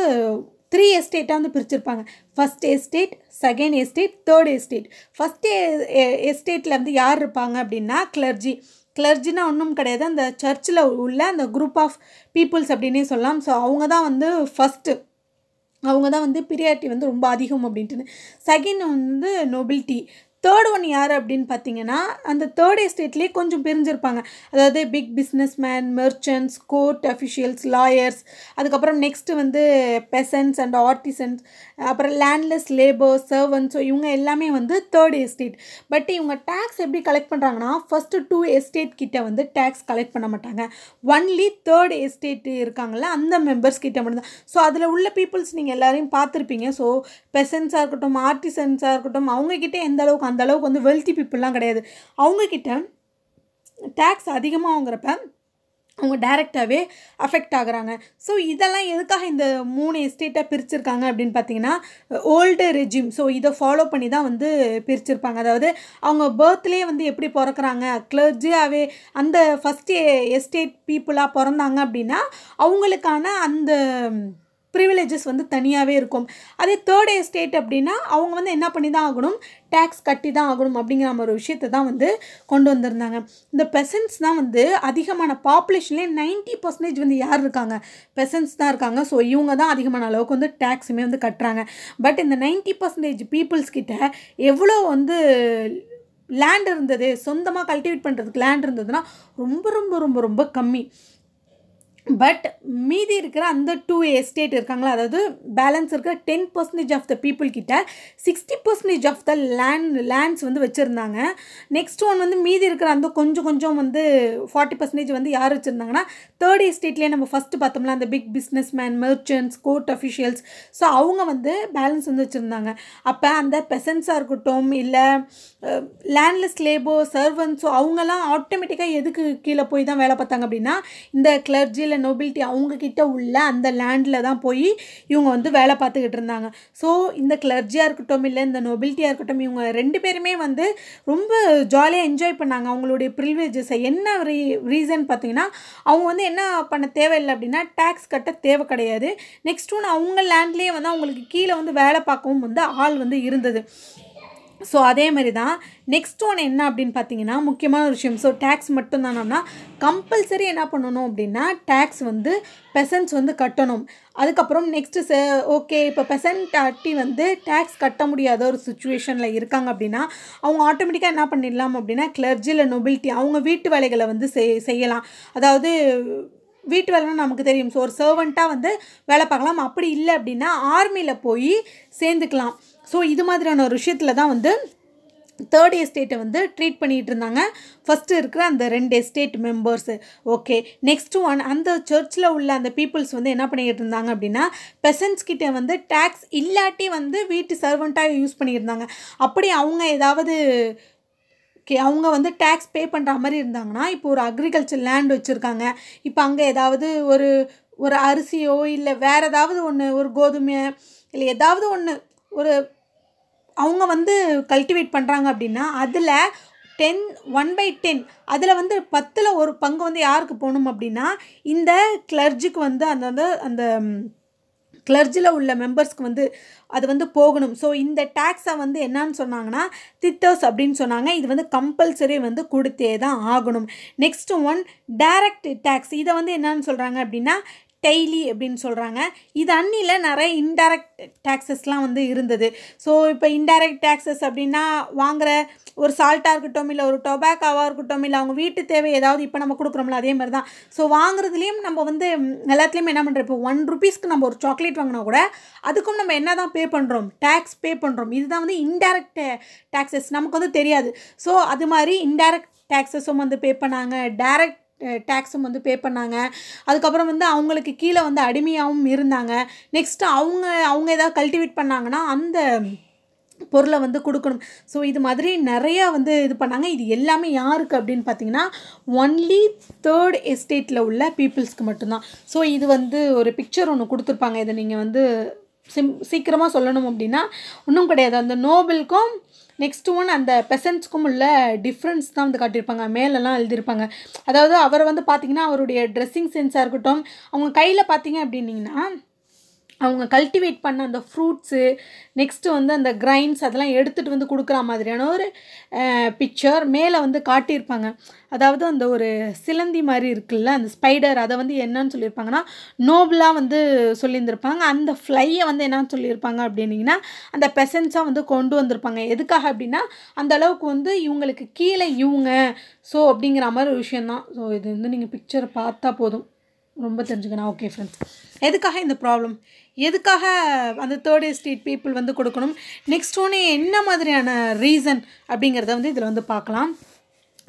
S1: த்ரீ எஸ்டேட்டாக வந்து பிரிச்சிருப்பாங்க first estate second estate third estate first எஸ்டேட்டில் வந்து யார் இருப்பாங்க அப்படின்னா கிளர்ஜி கிளர்ஜினா ஒன்றும் கிடையாது அந்த சர்ச்சில் உள்ள அந்த குரூப் ஆஃப் பீப்புள்ஸ் அப்படின்னே சொல்லலாம் ஸோ அவங்க தான் வந்து ஃபஸ்ட்டு அவங்க தான் வந்து பிரியாரிட்டி வந்து ரொம்ப அதிகம் அப்படின்ட்டுன்னு செகண்ட் வந்து நொபிலிட்டி தேர்ட் ஒன் யார் அப்படின்னு பார்த்தீங்கன்னா அந்த தேர்ட் எஸ்டேட்லேயே கொஞ்சம் பிரிஞ்சிருப்பாங்க அதாவது big business man merchants court officials lawyers அதுக்கப்புறம் நெக்ஸ்ட்டு வந்து பெசன்ஸ் அண்ட் ஆர்டிசன்ஸ் அப்புறம் லேண்ட்லெஸ் லேபர்ஸ் சர்வன்ஸோ இவங்க எல்லாமே வந்து தேர்ட் எஸ்டேட் பட் இவங்க டேக்ஸ் எப்படி கலெக்ட் பண்ணுறாங்கன்னா ஃபஸ்ட்டு டூ எஸ்டேட் கிட்ட வந்து டேக்ஸ் கலெக்ட் பண்ண மாட்டாங்க ஒன்லி தேர்ட் எஸ்டேட் இருக்காங்கள்ல அந்த மெம்பர்ஸ் கிட்ட மட்டும்தான் ஸோ அதில் உள்ள பீப்புள்ஸ் நீங்கள் எல்லோரையும் பார்த்துருப்பீங்க ஸோ பெசன்ஸாக இருக்கட்டும் ஆர்டிசன்ஸாக இருக்கட்டும் அவங்கக்கிட்டே எந்த அளவுக்கு அந்தளவுக்கு வந்து வெல்த்தி பீப்புளெலாம் கிடையாது அவங்கக்கிட்ட டேக்ஸ் அதிகமாகங்கிறப்ப அவங்க டைரெக்டாகவே அஃபெக்ட் ஆகுறாங்க ஸோ இதெல்லாம் எதுக்காக இந்த மூணு எஸ்டேட்டை பிரிச்சிருக்காங்க அப்படின்னு பார்த்தீங்கன்னா ஓல்டு ரெஜிம் ஸோ இதை ஃபாலோ பண்ணி தான் வந்து பிரிச்சிருப்பாங்க அதாவது அவங்க பர்த்லேயே வந்து எப்படி பிறக்கிறாங்க கிளர்ஜியாகவே அந்த ஃபஸ்ட்டு எஸ்டேட் பீப்புளாக பிறந்தாங்க அப்படின்னா அவங்களுக்கான அந்த ப்ரிவிலேஜஸ் வந்து தனியாகவே இருக்கும் அதே தேர்ட் எஸ்டேட் அப்படின்னா அவங்க வந்து என்ன பண்ணி தான் ஆகணும் டேக்ஸ் கட்டி தான் ஆகணும் அப்படிங்கிற மாதிரி ஒரு விஷயத்தை தான் வந்து கொண்டு வந்திருந்தாங்க இந்த பெசன்ஸ் தான் வந்து அதிகமான பாப்புலேஷன்லேயே நைன்ட்டி பர்சன்டேஜ் வந்து யார் இருக்காங்க பெசன்ஸ் தான் இருக்காங்க ஸோ இவங்க தான் அதிகமான அளவுக்கு வந்து டேக்ஸுமே வந்து கட்டுறாங்க பட் இந்த நைன்ட்டி பர்சன்டேஜ் பீப்புள்ஸ் கிட்ட எவ்வளோ வந்து லேண்ட் இருந்தது சொந்தமாக கல்டிவேட் பண்ணுறதுக்கு லேண்ட் இருந்ததுன்னா ரொம்ப ரொம்ப ரொம்ப ரொம்ப கம்மி பட் மீதி இருக்கிற அந்த டூ எஸ்டேட் இருக்காங்களா அதாவது பேலன்ஸ் இருக்கிற ten percentage of the people கிட்ட sixty percentage of the land lands வந்து வச்சுருந்தாங்க நெக்ஸ்ட் ஒன் வந்து மீதி இருக்கிற அந்த கொஞ்சம் கொஞ்சம் வந்து ஃபார்ட்டி பர்சன்டேஜ் வந்து யார் வச்சுருந்தாங்கன்னா தேர்ட் எஸ்டேட்லேயே நம்ம ஃபஸ்ட்டு பார்த்தோம்ல அந்த big business man merchants court officials so அவங்க வந்து பேலன்ஸ் வந்து வச்சுருந்தாங்க அப்போ அந்த பெசன்ஸாக இருக்கட்டும் இல்லை லேண்ட்லெஸ் லேபோ சர்வன்ஸோ அவங்கெல்லாம் ஆட்டோமேட்டிக்காக எதுக்கு கீழே போய் தான் வேலை பார்த்தாங்க அப்படின்னா இந்த கிளர்ஜியில் இருக்கிற நோபிலிட்டி அவங்கக்கிட்ட உள்ள அந்த லேண்டில் தான் போய் இவங்க வந்து வேலை பார்த்துக்கிட்டு இருந்தாங்க ஸோ இந்த கிளர்ஜியாக இருக்கட்டும் இல்லை இந்த நொபிலிட்டியாக இருக்கட்டும் இவங்க ரெண்டு பேருமே வந்து ரொம்ப ஜாலியாக என்ஜாய் பண்ணாங்க அவங்களுடைய ப்ரில்வேஜஸை என்ன ரீ ரீசன் பார்த்தீங்கன்னா அவங்க வந்து என்ன பண்ண தேவையில்லை அப்படின்னா டேக்ஸ் கட்ட தேவை கிடையாது நெக்ஸ்ட் ஒன்று அவங்க லேண்ட்லேயே வந்து அவங்களுக்கு கீழே வந்து வேலை பார்க்கவும் வந்து ஆள் வந்து இருந்தது ஸோ அதே மாதிரி தான் நெக்ஸ்ட் ஒன் என்ன அப்படின்னு பார்த்தீங்கன்னா முக்கியமான ஒரு விஷயம் ஸோ டேக்ஸ் மட்டும் தானோம்னா கம்பல்சரி என்ன பண்ணணும் அப்படின்னா டேக்ஸ் வந்து பெசன்ஸ் வந்து கட்டணும் அதுக்கப்புறம் நெக்ஸ்ட்டு ச ஓகே இப்போ பெசன்ட் அட்டி வந்து டேக்ஸ் கட்ட முடியாத ஒரு சுச்சுவேஷனில் இருக்காங்க அப்படின்னா அவங்க ஆட்டோமேட்டிக்காக என்ன பண்ணிடலாம் அப்படின்னா கிளர்ஜி இல்லை நொபிலிட்டி அவங்க வீட்டு வேலைகளை வந்து செய்யலாம் அதாவது வீட்டு வேலைன்னு நமக்கு தெரியும் ஸோ ஒரு சர்வெண்ட்டாக வந்து வேலை பார்க்கலாம் அப்படி இல்லை அப்படின்னா ஆர்மியில் போய் சேர்ந்துக்கலாம் ஸோ இது மாதிரியான ஒரு விஷயத்தில் தான் வந்து தேர்ட் எஸ்டேட்டை வந்து ட்ரீட் பண்ணிகிட்டு இருந்தாங்க ஃபஸ்ட்டு இருக்கிற அந்த ரெண்டு estate members okay next one அந்த சர்ச்சில் உள்ள அந்த பீப்புள்ஸ் வந்து என்ன பண்ணிக்கிட்டு இருந்தாங்க அப்படின்னா பெசன்ஸ் கிட்டே வந்து டேக்ஸ் இல்லாட்டி வந்து வீட்டு சர்வெண்ட்டாக யூஸ் பண்ணியிருந்தாங்க அப்படி அவங்க ஏதாவது ஓகே அவங்க வந்து டேக்ஸ் பே பண்ணுற மாதிரி இருந்தாங்கன்னா இப்போ ஒரு அக்ரிகல்ச்சர் லேண்ட் வச்சுருக்காங்க இப்போ அங்கே ஏதாவது ஒரு ஒரு அரிசியோ இல்லை வேறு ஏதாவது ஒன்று ஒரு கோதுமையோ இல்லை ஏதாவது ஒன்று ஒரு அவங்க வந்து கல்டிவேட் பண்ணுறாங்க அப்படின்னா அதில் டென் ஒன் பை டென் அதில் வந்து பத்தில் ஒரு பங்கு வந்து யாருக்கு போகணும் அப்படின்னா இந்த கிளர்ஜுக்கு வந்து அந்த வந்து அந்த கிளர்ஜில் உள்ள மெம்பர்ஸ்க்கு வந்து அது வந்து போகணும் ஸோ இந்த டேக்ஸை வந்து என்னன்னு சொன்னாங்கன்னா தித்தர்ஸ் அப்படின்னு சொன்னாங்க இது வந்து கம்பல்சரி வந்து கொடுத்தே தான் ஆகணும் நெக்ஸ்ட் ஒன் டேரக்ட் டேக்ஸ் இதை வந்து என்னன்னு சொல்கிறாங்க அப்படின்னா டெய்லி அப்படின்னு சொல்கிறாங்க இது அன்னியில் நிறைய இன்டைரக்ட் டேக்ஸஸ்லாம் வந்து இருந்தது ஸோ இப்போ இன்டைரக்ட் டேக்ஸஸ் அப்படின்னா வாங்குகிற ஒரு சால்ட்டாக இருக்கட்டும் இல்லை ஒரு டொபாக்காவாக இருக்கட்டும் இல்லை அவங்க வீட்டு தேவை ஏதாவது இப்போ நம்ம கொடுக்குறோம்ல அதே மாதிரி தான் ஸோ வாங்குறதுலேயும் நம்ம வந்து எல்லாத்துலேயும் என்ன பண்ணுறோம் இப்போ ஒன் ருபீஸ்க்கு நம்ம ஒரு சாக்லேட் வாங்கினா கூட அதுக்கும் நம்ம என்ன தான் பே பண்ணுறோம் டேக்ஸ் பே பண்ணுறோம் இதுதான் வந்து இன்டைரக்ட் டேக்ஸஸ் நமக்கு வந்து தெரியாது ஸோ அது மாதிரி இன்டைரக்ட் டேக்ஸஸும் வந்து பே பண்ணாங்க டேரக்ட் டேக்ஸும் வந்து பே பண்ணாங்க அதுக்கப்புறம் வந்து அவங்களுக்கு கீழே வந்து அடிமையாகவும் இருந்தாங்க நெக்ஸ்ட்டு அவங்க அவங்க ஏதாவது கல்டிவேட் பண்ணாங்கன்னா அந்த பொருளை வந்து கொடுக்கணும் ஸோ இது மாதிரி நிறையா வந்து இது பண்ணாங்க இது எல்லாமே யாருக்கு அப்படின்னு பார்த்தீங்கன்னா ஒன்லி தேர்ட் எஸ்டேட்டில் உள்ள பீப்புள்ஸ்க்கு மட்டும்தான் ஸோ இது வந்து ஒரு பிக்சர் ஒன்று கொடுத்துருப்பாங்க இதை நீங்கள் வந்து சிம் சீக்கிரமாக சொல்லணும் அப்படின்னா ஒன்றும் கிடையாது அந்த நோபலுக்கும் நெக்ஸ்ட் ஒன் அந்த பெசன்ஸ்க்கும் உள்ள டிஃப்ரென்ஸ் தான் வந்து காட்டியிருப்பாங்க மேலெல்லாம் எழுதியிருப்பாங்க அதாவது அவர் வந்து பார்த்திங்கன்னா அவருடைய ட்ரெஸ்ஸிங் சென்ஸாக இருக்கட்டும் அவங்க கையில் பார்த்திங்க அப்படின்னிங்கன்னா அவங்க கல்டிவேட் பண்ண அந்த ஃப்ரூட்ஸு நெக்ஸ்ட்டு வந்து அந்த கிரைன்ஸ் அதெல்லாம் எடுத்துகிட்டு வந்து கொடுக்குற மாதிரியான ஒரு பிக்சர் மேலே வந்து காட்டியிருப்பாங்க அதாவது அந்த ஒரு சிலந்தி மாதிரி இருக்குல்ல அந்த ஸ்பைடர் அதை வந்து என்னன்னு சொல்லியிருப்பாங்கன்னா நோபலாக வந்து சொல்லியிருந்திருப்பாங்க அந்த ஃப்ளையை வந்து என்னன்னு சொல்லியிருப்பாங்க அப்படின்னிங்கன்னா அந்த பெசன்ஸாக வந்து கொண்டு வந்திருப்பாங்க எதுக்காக அப்படின்னா அந்த அளவுக்கு வந்து இவங்களுக்கு கீழே இவங்க ஸோ அப்படிங்கிற மாதிரி ஒரு விஷயந்தான் ஸோ இது வந்து நீங்கள் பிக்சரை பார்த்தா போதும் ரொம்ப தெரிஞ்சுக்கணும் ஓகே ஃப்ரெண்ட்ஸ் எதுக்காக இந்த ப்ராப்ளம் எதுக்காக அந்த தேர்ட் எஸ்டேட் பீப்புள் வந்து கொடுக்கணும் நெக்ஸ்ட் ஒன்று என்ன மாதிரியான ரீசன் அப்படிங்கிறத வந்து இதில் வந்து பார்க்கலாம்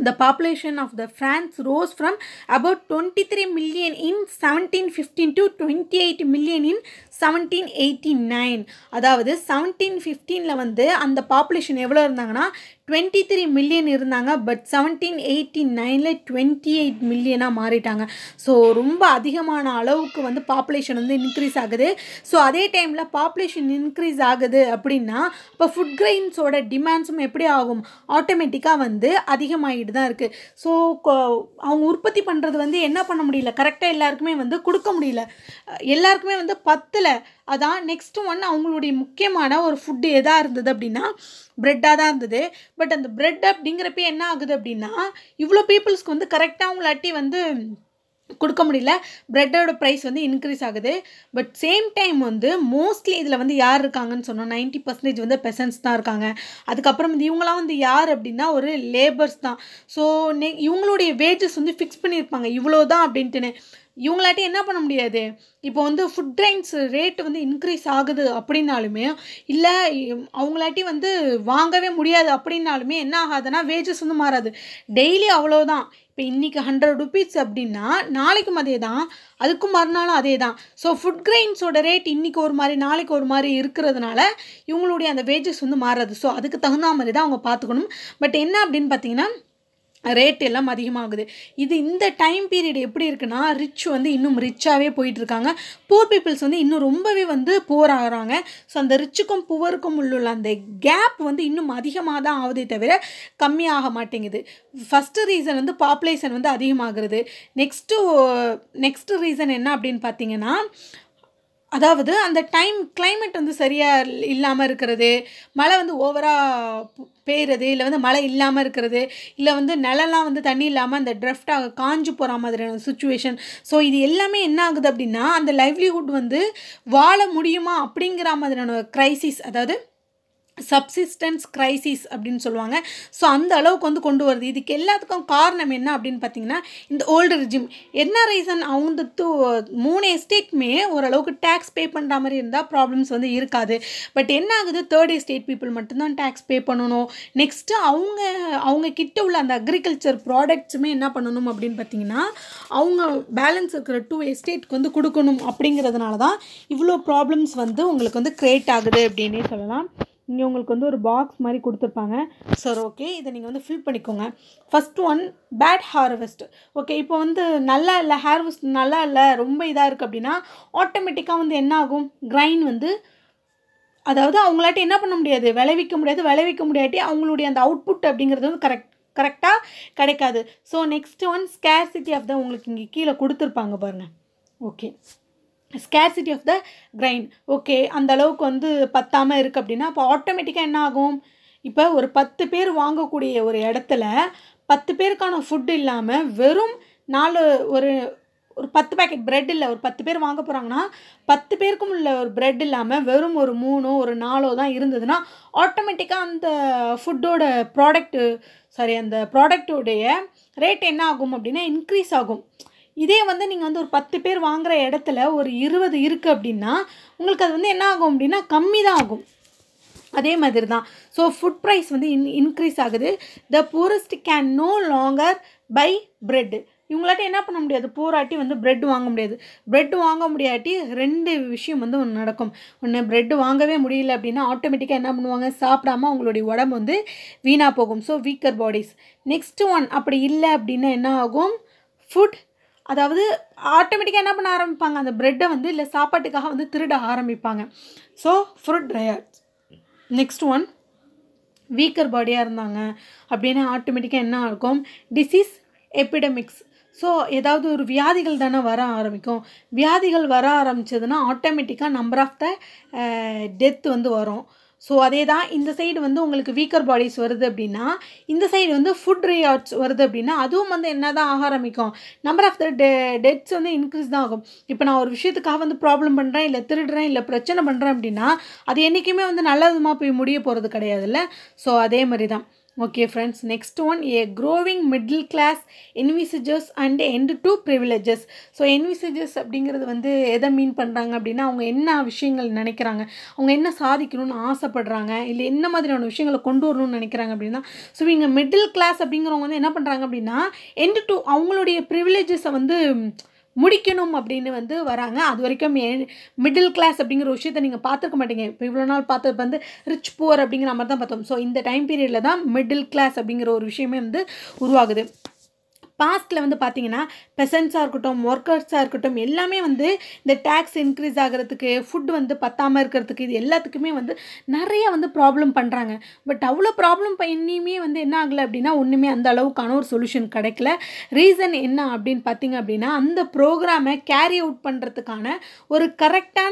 S1: the population of the France rose from about twenty three million in seventeen fifteen to twenty eight million in seventeen eighty nine அதாவது செவன்டீன் ஃபிஃப்டீனில் வந்து அந்த பாப்புலேஷன் எவ்வளோ இருந்தாங்கன்னா டுவெண்ட்டி த்ரீ மில்லியன் இருந்தாங்க பட் செவன்டீன் எயிட்டி நைனில் டுவெண்ட்டி எயிட் மில்லியனாக மாறிட்டாங்க ஸோ ரொம்ப அதிகமான அளவுக்கு வந்து பாப்புலேஷன் வந்து இன்க்ரீஸ் ஆகுது ஸோ அதே டைமில் பாப்புலேஷன் இன்க்ரீஸ் ஆகுது அப்படின்னா இப்போ ஃபுட் கிரெயின்ஸோட டிமாண்ட்ஸும் எப்படி ஆகும் ஆட்டோமேட்டிக்காக வந்து அதிகமாகிட்டு தான் இருக்குது ஸோ அவங்க உற்பத்தி பண்ணுறது வந்து என்ன பண்ண முடியல கரெக்டாக எல்லாருக்குமே வந்து கொடுக்க முடியல எல்லாருக்குமே வந்து பத்தில் அதான் நெக்ஸ்ட் ஒன் அவங்களுடைய முக்கியமான ஒரு ஃபுட்டு எதாக இருந்தது அப்படின்னா ப்ரெட்டாக தான் இருந்தது பட் அந்த ப்ரெட் அப்படிங்கிறப்ப என்ன ஆகுது அப்படின்னா இவ்வளோ பீப்புள்ஸ்க்கு வந்து கரெக்டாக அவங்களாட்டி வந்து கொடுக்க முடியல ப்ரெட்டோட ப்ரைஸ் வந்து இன்க்ரீஸ் ஆகுது பட் சேம் டைம் வந்து மோஸ்ட்லி இதில் வந்து யார் இருக்காங்கன்னு சொன்னோம் நைன்ட்டி பர்சன்டேஜ் வந்து பெசன்ஸ் தான் இருக்காங்க அதுக்கப்புறம் வந்து இவங்களாம் வந்து யார் அப்படின்னா ஒரு லேபர்ஸ் தான் ஸோ நெ இவங்களுடைய வேஜஸ் வந்து ஃபிக்ஸ் பண்ணியிருப்பாங்க இவ்வளோ தான் அப்படின்ட்டுன்னு இவங்களாட்டி என்ன பண்ண முடியாது இப்போ வந்து ஃபுட் கிரைன்ஸ் ரேட் வந்து இன்க்ரீஸ் ஆகுது அப்படின்னாலுமே இல்லை அவங்களாட்டி வந்து வாங்கவே முடியாது அப்படின்னாலுமே என்ன ஆகாதுன்னா வேஜஸ் வந்து மாறாது டெய்லி அவ்வளோதான் இப்போ இன்றைக்கி ஹண்ட்ரட் ருபீஸ் அப்படின்னா நாளைக்கும் அதே தான் அதுக்கும் மறுநாளும் அதே தான் ஸோ ஃபுட் கிரெயின்ஸோட ரேட் இன்றைக்கி ஒரு மாதிரி நாளைக்கு ஒரு மாதிரி இருக்கிறதுனால இவங்களுடைய அந்த வேஜஸ் வந்து மாறாது ஸோ அதுக்கு தகுந்த மாதிரி தான் அவங்க பார்த்துக்கணும் பட் என்ன அப்படின்னு பார்த்தீங்கன்னா ரேட் எல்லாம் அதிகமாகுது இது இந்த டைம் பீரியட் எப்படி இருக்குன்னா ரிச் வந்து இன்னும் ரிச்சாகவே போயிட்டுருக்காங்க புவர் பீப்புள்ஸ் வந்து இன்னும் ரொம்பவே வந்து புவர் ஆகிறாங்க ஸோ அந்த ரிச்சுக்கும் புவருக்கும் உள்ள அந்த கேப் வந்து இன்னும் அதிகமாக தான் ஆகுதே தவிர கம்மியாக மாட்டேங்குது ஃபஸ்ட்டு ரீசன் வந்து பாப்புலேஷன் வந்து அதிகமாகிறது நெக்ஸ்ட்டு நெக்ஸ்ட்டு ரீசன் என்ன அப்படின்னு பார்த்தீங்கன்னா அதாவது அந்த டைம் கிளைமேட் வந்து சரியாக இல்லாமல் இருக்கிறது மழை வந்து ஓவராக பெய்கிறது இல்லை வந்து மழை இல்லாமல் இருக்கிறது இல்லை வந்து நிலலாம் வந்து தண்ணி இல்லாமல் அந்த ட்ரஃப்டாக காஞ்சு போகிற மாதிரியான சுச்சுவேஷன் ஸோ இது எல்லாமே என்ன ஆகுது அப்படின்னா அந்த லைவ்லிஹுட் வந்து வாழ முடியுமா அப்படிங்கிற மாதிரியான க்ரைசிஸ் அதாவது சப்சிஸ்டன்ஸ் கிரைசிஸ் அப்படின்னு சொல்லுவாங்க ஸோ அந்த அளவுக்கு வந்து கொண்டு வருது இதுக்கு எல்லாத்துக்கும் காரணம் என்ன அப்படின்னு பார்த்தீங்கன்னா இந்த ஓல்டு ரிஜிம் என்ன ரீசன் அவங்க மூணு எஸ்டேட்டுமே ஓரளவுக்கு டேக்ஸ் பே பண்ணுற மாதிரி இருந்தால் ப்ராப்ளம்ஸ் வந்து இருக்காது பட் என்ன ஆகுது தேர்ட் எஸ்டேட் பீப்புள் மட்டும்தான் டேக்ஸ் பே பண்ணணும் நெக்ஸ்ட்டு அவங்க அவங்க கிட்ட உள்ள அந்த அக்ரிகல்ச்சர் ப்ராடக்ட்ஸுமே என்ன பண்ணணும் அப்படின்னு பார்த்தீங்கன்னா அவங்க பேலன்ஸ் இருக்கிற டூ எஸ்டேட்க்கு வந்து கொடுக்கணும் அப்படிங்கிறதுனால தான் இவ்வளோ ப்ராப்ளம்ஸ் வந்து உங்களுக்கு வந்து க்ரியேட் ஆகுது அப்படின்னே சொல்லலாம் இங்கே உங்களுக்கு வந்து ஒரு பாக்ஸ் மாதிரி கொடுத்துருப்பாங்க சார் ஓகே இதை நீங்கள் வந்து ஃபில் பண்ணிக்கோங்க first one bad harvest okay இப்போ வந்து நல்லா இல்லை ஹார்வெஸ்ட் நல்லா இல்லை ரொம்ப இதாக இருக்குது அப்படின்னா ஆட்டோமேட்டிக்காக வந்து என்ன ஆகும் கிரைன் வந்து அதாவது அவங்களாட்டி என்ன பண்ண முடியாது விளைவிக்க முடியாது விளைவிக்க முடியாட்டி அவங்களுடைய அந்த அவுட்புட் அப்படிங்கிறது வந்து கரெக்ட் கரெக்டாக கிடைக்காது so next one scarcity of the உங்களுக்கு இங்கே கீழே கொடுத்துருப்பாங்க பாருங்கள் okay scarcity of the grain okay அந்த அளவுக்கு வந்து பத்தாமல் இருக்குது அப்படின்னா அப்போ ஆட்டோமேட்டிக்காக என்ன ஆகும் இப்போ ஒரு பத்து பேர் வாங்கக்கூடிய ஒரு இடத்துல பத்து பேருக்கான ஃபுட் இல்லாமல் வெறும் நாலு ஒரு ஒரு பத்து பேக்கெட் ப்ரெட் இல்லை ஒரு பத்து பேர் வாங்க போகிறாங்கன்னா பத்து பேருக்கும் உள்ள ஒரு ப்ரெட் இல்லாமல் வெறும் ஒரு மூணோ ஒரு நாலோ தான் இருந்ததுன்னா ஆட்டோமேட்டிக்காக அந்த ஃபுட்டோட ப்ராடக்ட்டு சாரி அந்த ப்ராடக்டோடைய ரேட் என்ன ஆகும் அப்படின்னா இன்க்ரீஸ் ஆகும் இதே வந்து நீங்கள் வந்து ஒரு பத்து பேர் வாங்குகிற இடத்துல ஒரு இருபது இருக்குது அப்படின்னா உங்களுக்கு அது வந்து என்ன ஆகும் அப்படின்னா கம்மி தான் ஆகும் அதே மாதிரி தான் ஸோ ஃபுட் ப்ரைஸ் வந்து இன் இன்க்ரீஸ் ஆகுது the poorest can no longer buy bread இவங்களாட்ட என்ன பண்ண முடியாது போராட்டி வந்து பிரெட் வாங்க முடியாது பிரெட் வாங்க முடியாட்டி ரெண்டு விஷயம் வந்து ஒன்று நடக்கும் ஒன்று பிரெட் வாங்கவே முடியல அப்படின்னா ஆட்டோமேட்டிக்காக என்ன பண்ணுவாங்க சாப்பிடாம அவங்களுடைய உடம்பு வந்து வீணாக போகும் so weaker bodies next one அப்படி இல்லை அப்படின்னா என்ன ஆகும் ஃபுட் அதாவது ஆட்டோமேட்டிக்காக என்ன பண்ண ஆரம்பிப்பாங்க அந்த ப்ரெட்டை வந்து இல்லை சாப்பாட்டுக்காக வந்து திருட ஆரம்பிப்பாங்க ஸோ ஃப்ரூட் ட்ரையர் நெக்ஸ்ட் ஒன் வீக்கர் பாடியாக இருந்தாங்க அப்படின்னா ஆட்டோமேட்டிக்காக என்ன ஆகும் டிசீஸ் எபிடமிக்ஸ் ஸோ ஏதாவது ஒரு வியாதிகள் தானே வர ஆரம்பிக்கும் வியாதிகள் வர ஆரம்பித்ததுன்னா ஆட்டோமேட்டிக்காக நம்பர் ஆஃப் த டெத் வந்து வரும் ஸோ அதே தான் இந்த சைடு வந்து உங்களுக்கு வீக்கர் பாடிஸ் வருது அப்படின்னா இந்த சைடு வந்து ஃபுட் ரியார்ட்ஸ் வருது அப்படின்னா அதுவும் வந்து என்ன தான் ஆக ஆரம்பிக்கும் நம்பர் ஆஃப் த டெ டெட்ஸ் வந்து இன்க்ரீஸ் தான் ஆகும் இப்போ நான் ஒரு விஷயத்துக்காக வந்து ப்ராப்ளம் பண்ணுறேன் இல்லை திருடுறேன் இல்லை பிரச்சனை பண்ணுறேன் அப்படின்னா அது என்றைக்குமே வந்து நல்ல விதமாக போய் முடிய போகிறது கிடையாதுல்ல ஸோ அதே மாதிரி தான் Okay friends, next one, a growing middle class envisages and end to privileges. So envisages அப்படிங்கிறது வந்து எதை மீன் பண்ணுறாங்க அப்படின்னா அவங்க என்ன விஷயங்கள் நினைக்கிறாங்க அவங்க என்ன சாதிக்கணும்னு ஆசைப்படுறாங்க இல்லை என்ன மாதிரியான விஷயங்களை கொண்டு வரணும்னு நினைக்கிறாங்க அப்படின்னா ஸோ இவங்க மிடில் கிளாஸ் அப்படிங்கிறவங்க வந்து என்ன பண்ணுறாங்க அப்படின்னா எண்டு டு அவங்களுடைய ப்ரிவிலேஜஸை வந்து முடிக்கணும் அப்படின்னு வந்து வராங்க அது வரைக்கும் மிடில் கிளாஸ் அப்படிங்கிற விஷயத்தை நீங்கள் பார்த்துருக்க மாட்டீங்க இப்போ இவ்வளோ நாள் பார்த்தது வந்து ரிச் புவர் அப்படிங்கிற மாதிரி தான் பார்த்தோம் ஸோ இந்த டைம் பீரியடில் தான் மிடில் கிளாஸ் அப்படிங்கிற ஒரு விஷயமே வந்து உருவாகுது பாஸ்ட்டில் வந்து பார்த்திங்கன்னா பெசன்ஸாக இருக்கட்டும் ஒர்க்கர்ஸாக இருக்கட்டும் எல்லாமே வந்து இந்த டேக்ஸ் இன்க்ரீஸ் ஆகிறதுக்கு ஃபுட் வந்து பத்தாமல் இருக்கிறதுக்கு இது எல்லாத்துக்குமே வந்து நிறையா வந்து ப்ராப்ளம் பண்ணுறாங்க பட் அவ்வளோ ப்ராப்ளம் பண்ணியுமே வந்து என்ன ஆகலை அப்படின்னா ஒன்றுமே அந்த அளவுக்கான ஒரு சொல்யூஷன் கிடைக்கல ரீசன் என்ன அப்படின்னு பார்த்தீங்க அப்படின்னா அந்த ப்ரோக்ராமை கேரி அவுட் பண்ணுறதுக்கான ஒரு கரெக்டான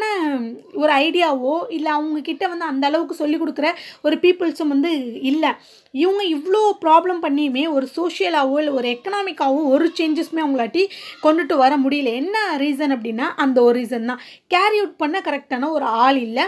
S1: ஒரு ஐடியாவோ இல்லை அவங்கக்கிட்ட வந்து அந்த அளவுக்கு சொல்லிக் கொடுக்குற ஒரு பீப்புள்ஸும் வந்து இல்லை இவங்க இவ்வளோ ப்ராப்ளம் பண்ணியுமே ஒரு சோஷியலாவோ இல்லை ஒரு எக்கனாமிக் டைனமிக்காகவும் ஒரு சேஞ்சஸுமே அவங்களாட்டி கொண்டுட்டு வர முடியல என்ன ரீசன் அப்படின்னா அந்த ஒரு ரீசன் தான் கேரி அவுட் பண்ண கரெக்டான ஒரு ஆள் இல்லை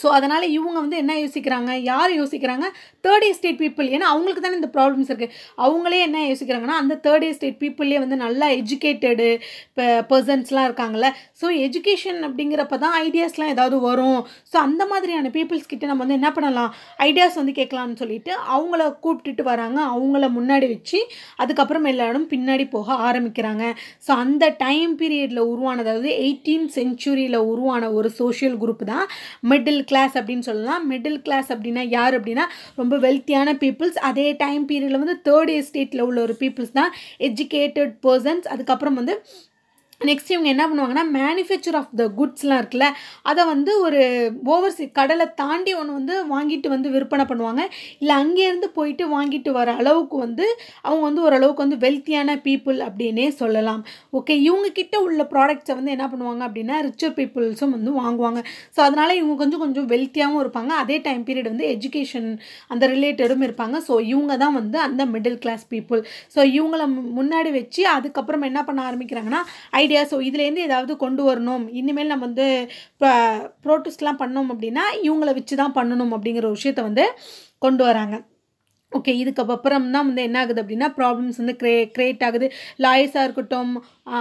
S1: ஸோ அதனால் இவங்க வந்து என்ன யோசிக்கிறாங்க யார் யோசிக்கிறாங்க தேர்ட் எஸ்டேட் பீப்புள் ஏன்னா அவங்களுக்கு தானே இந்த ப்ராப்ளம்ஸ் இருக்குது அவங்களே என்ன யோசிக்கிறாங்கன்னா அந்த தேர்ட் எஸ்டேட் பீப்புளே வந்து நல்லா எஜுகேட்டடு இப்போ பர்சன்ஸ்லாம் இருக்காங்கள்ல ஸோ எஜுகேஷன் அப்படிங்கிறப்ப தான் ஐடியாஸ்லாம் ஏதாவது வரும் ஸோ அந்த மாதிரியான பீப்புள்ஸ் கிட்டே நம்ம வந்து என்ன பண்ணலாம் ஐடியாஸ் வந்து கேட்கலாம்னு சொல்லிட்டு அவங்கள கூப்பிட்டுட்டு வராங்க அவங்கள முன்னாடி வச்சு அதுக்கப்புறம் எல்லோரும் பின்னாடி போக ஆரம்பிக்கிறாங்க ஸோ அந்த டைம் பீரியடில் உருவானதாவது எயிட்டீன் செஞ்சுரியில் உருவான ஒரு சோஷியல் குரூப் தான் மிடில் மிடில் கிளாஸ் அப்படின்னு சொல்லலாம் மிடில் கிளாஸ் அப்படின்னா யார் அப்படின்னா ரொம்ப வெல்த்தியான பீப்புள்ஸ் அதே டைம் பீரியடில் வந்து தேர்ட் எஸ்டேட்டில் உள்ள ஒரு பீப்புள்ஸ் தான் எஜுகேட்டட் பர்சன்ஸ் அதுக்கப்புறம் வந்து நெக்ஸ்ட் இவங்க என்ன பண்ணுவாங்கன்னா மேனுஃபேக்சர் ஆஃப் த குட்ஸ்லாம் இருக்குல்ல அதை வந்து ஒரு ஓவர்சி கடலை தாண்டி ஒன்று வந்து வாங்கிட்டு வந்து விற்பனை பண்ணுவாங்க இல்லை அங்கேருந்து போயிட்டு வாங்கிட்டு வர அளவுக்கு வந்து அவங்க வந்து ஓரளவுக்கு வந்து வெல்த்தியான பீப்புள் அப்படின்னே சொல்லலாம் ஓகே இவங்க கிட்ட உள்ள ப்ராடக்ட்ஸை வந்து என்ன பண்ணுவாங்க அப்படின்னா ரிச்சர் பீப்புள்ஸும் வந்து வாங்குவாங்க ஸோ அதனால் இவங்க கொஞ்சம் கொஞ்சம் வெல்த்தியாகவும் இருப்பாங்க அதே டைம் பீரியட் வந்து எஜுகேஷன் அந்த ரிலேட்டடும் இருப்பாங்க ஸோ இவங்க தான் வந்து அந்த மிடில் கிளாஸ் பீப்புள் ஸோ இவங்களை முன்னாடி வச்சு அதுக்கப்புறம் என்ன பண்ண ஆரம்பிக்கிறாங்கன்னா ஐ ஐடியா ஸோ இதுலேருந்து ஏதாவது கொண்டு வரணும் இனிமேல் நம்ம வந்து ப்ரோட்டஸ்ட்லாம் பண்ணோம் அப்படின்னா இவங்களை வச்சு தான் பண்ணணும் அப்படிங்கிற ஒரு விஷயத்த வந்து கொண்டு வராங்க ஓகே இதுக்கப்புறம் தான் வந்து என்ன ஆகுது அப்படின்னா ப்ராப்ளம்ஸ் வந்து க்ரே க்ரியேட் ஆகுது லாயர்ஸாக இருக்கட்டும்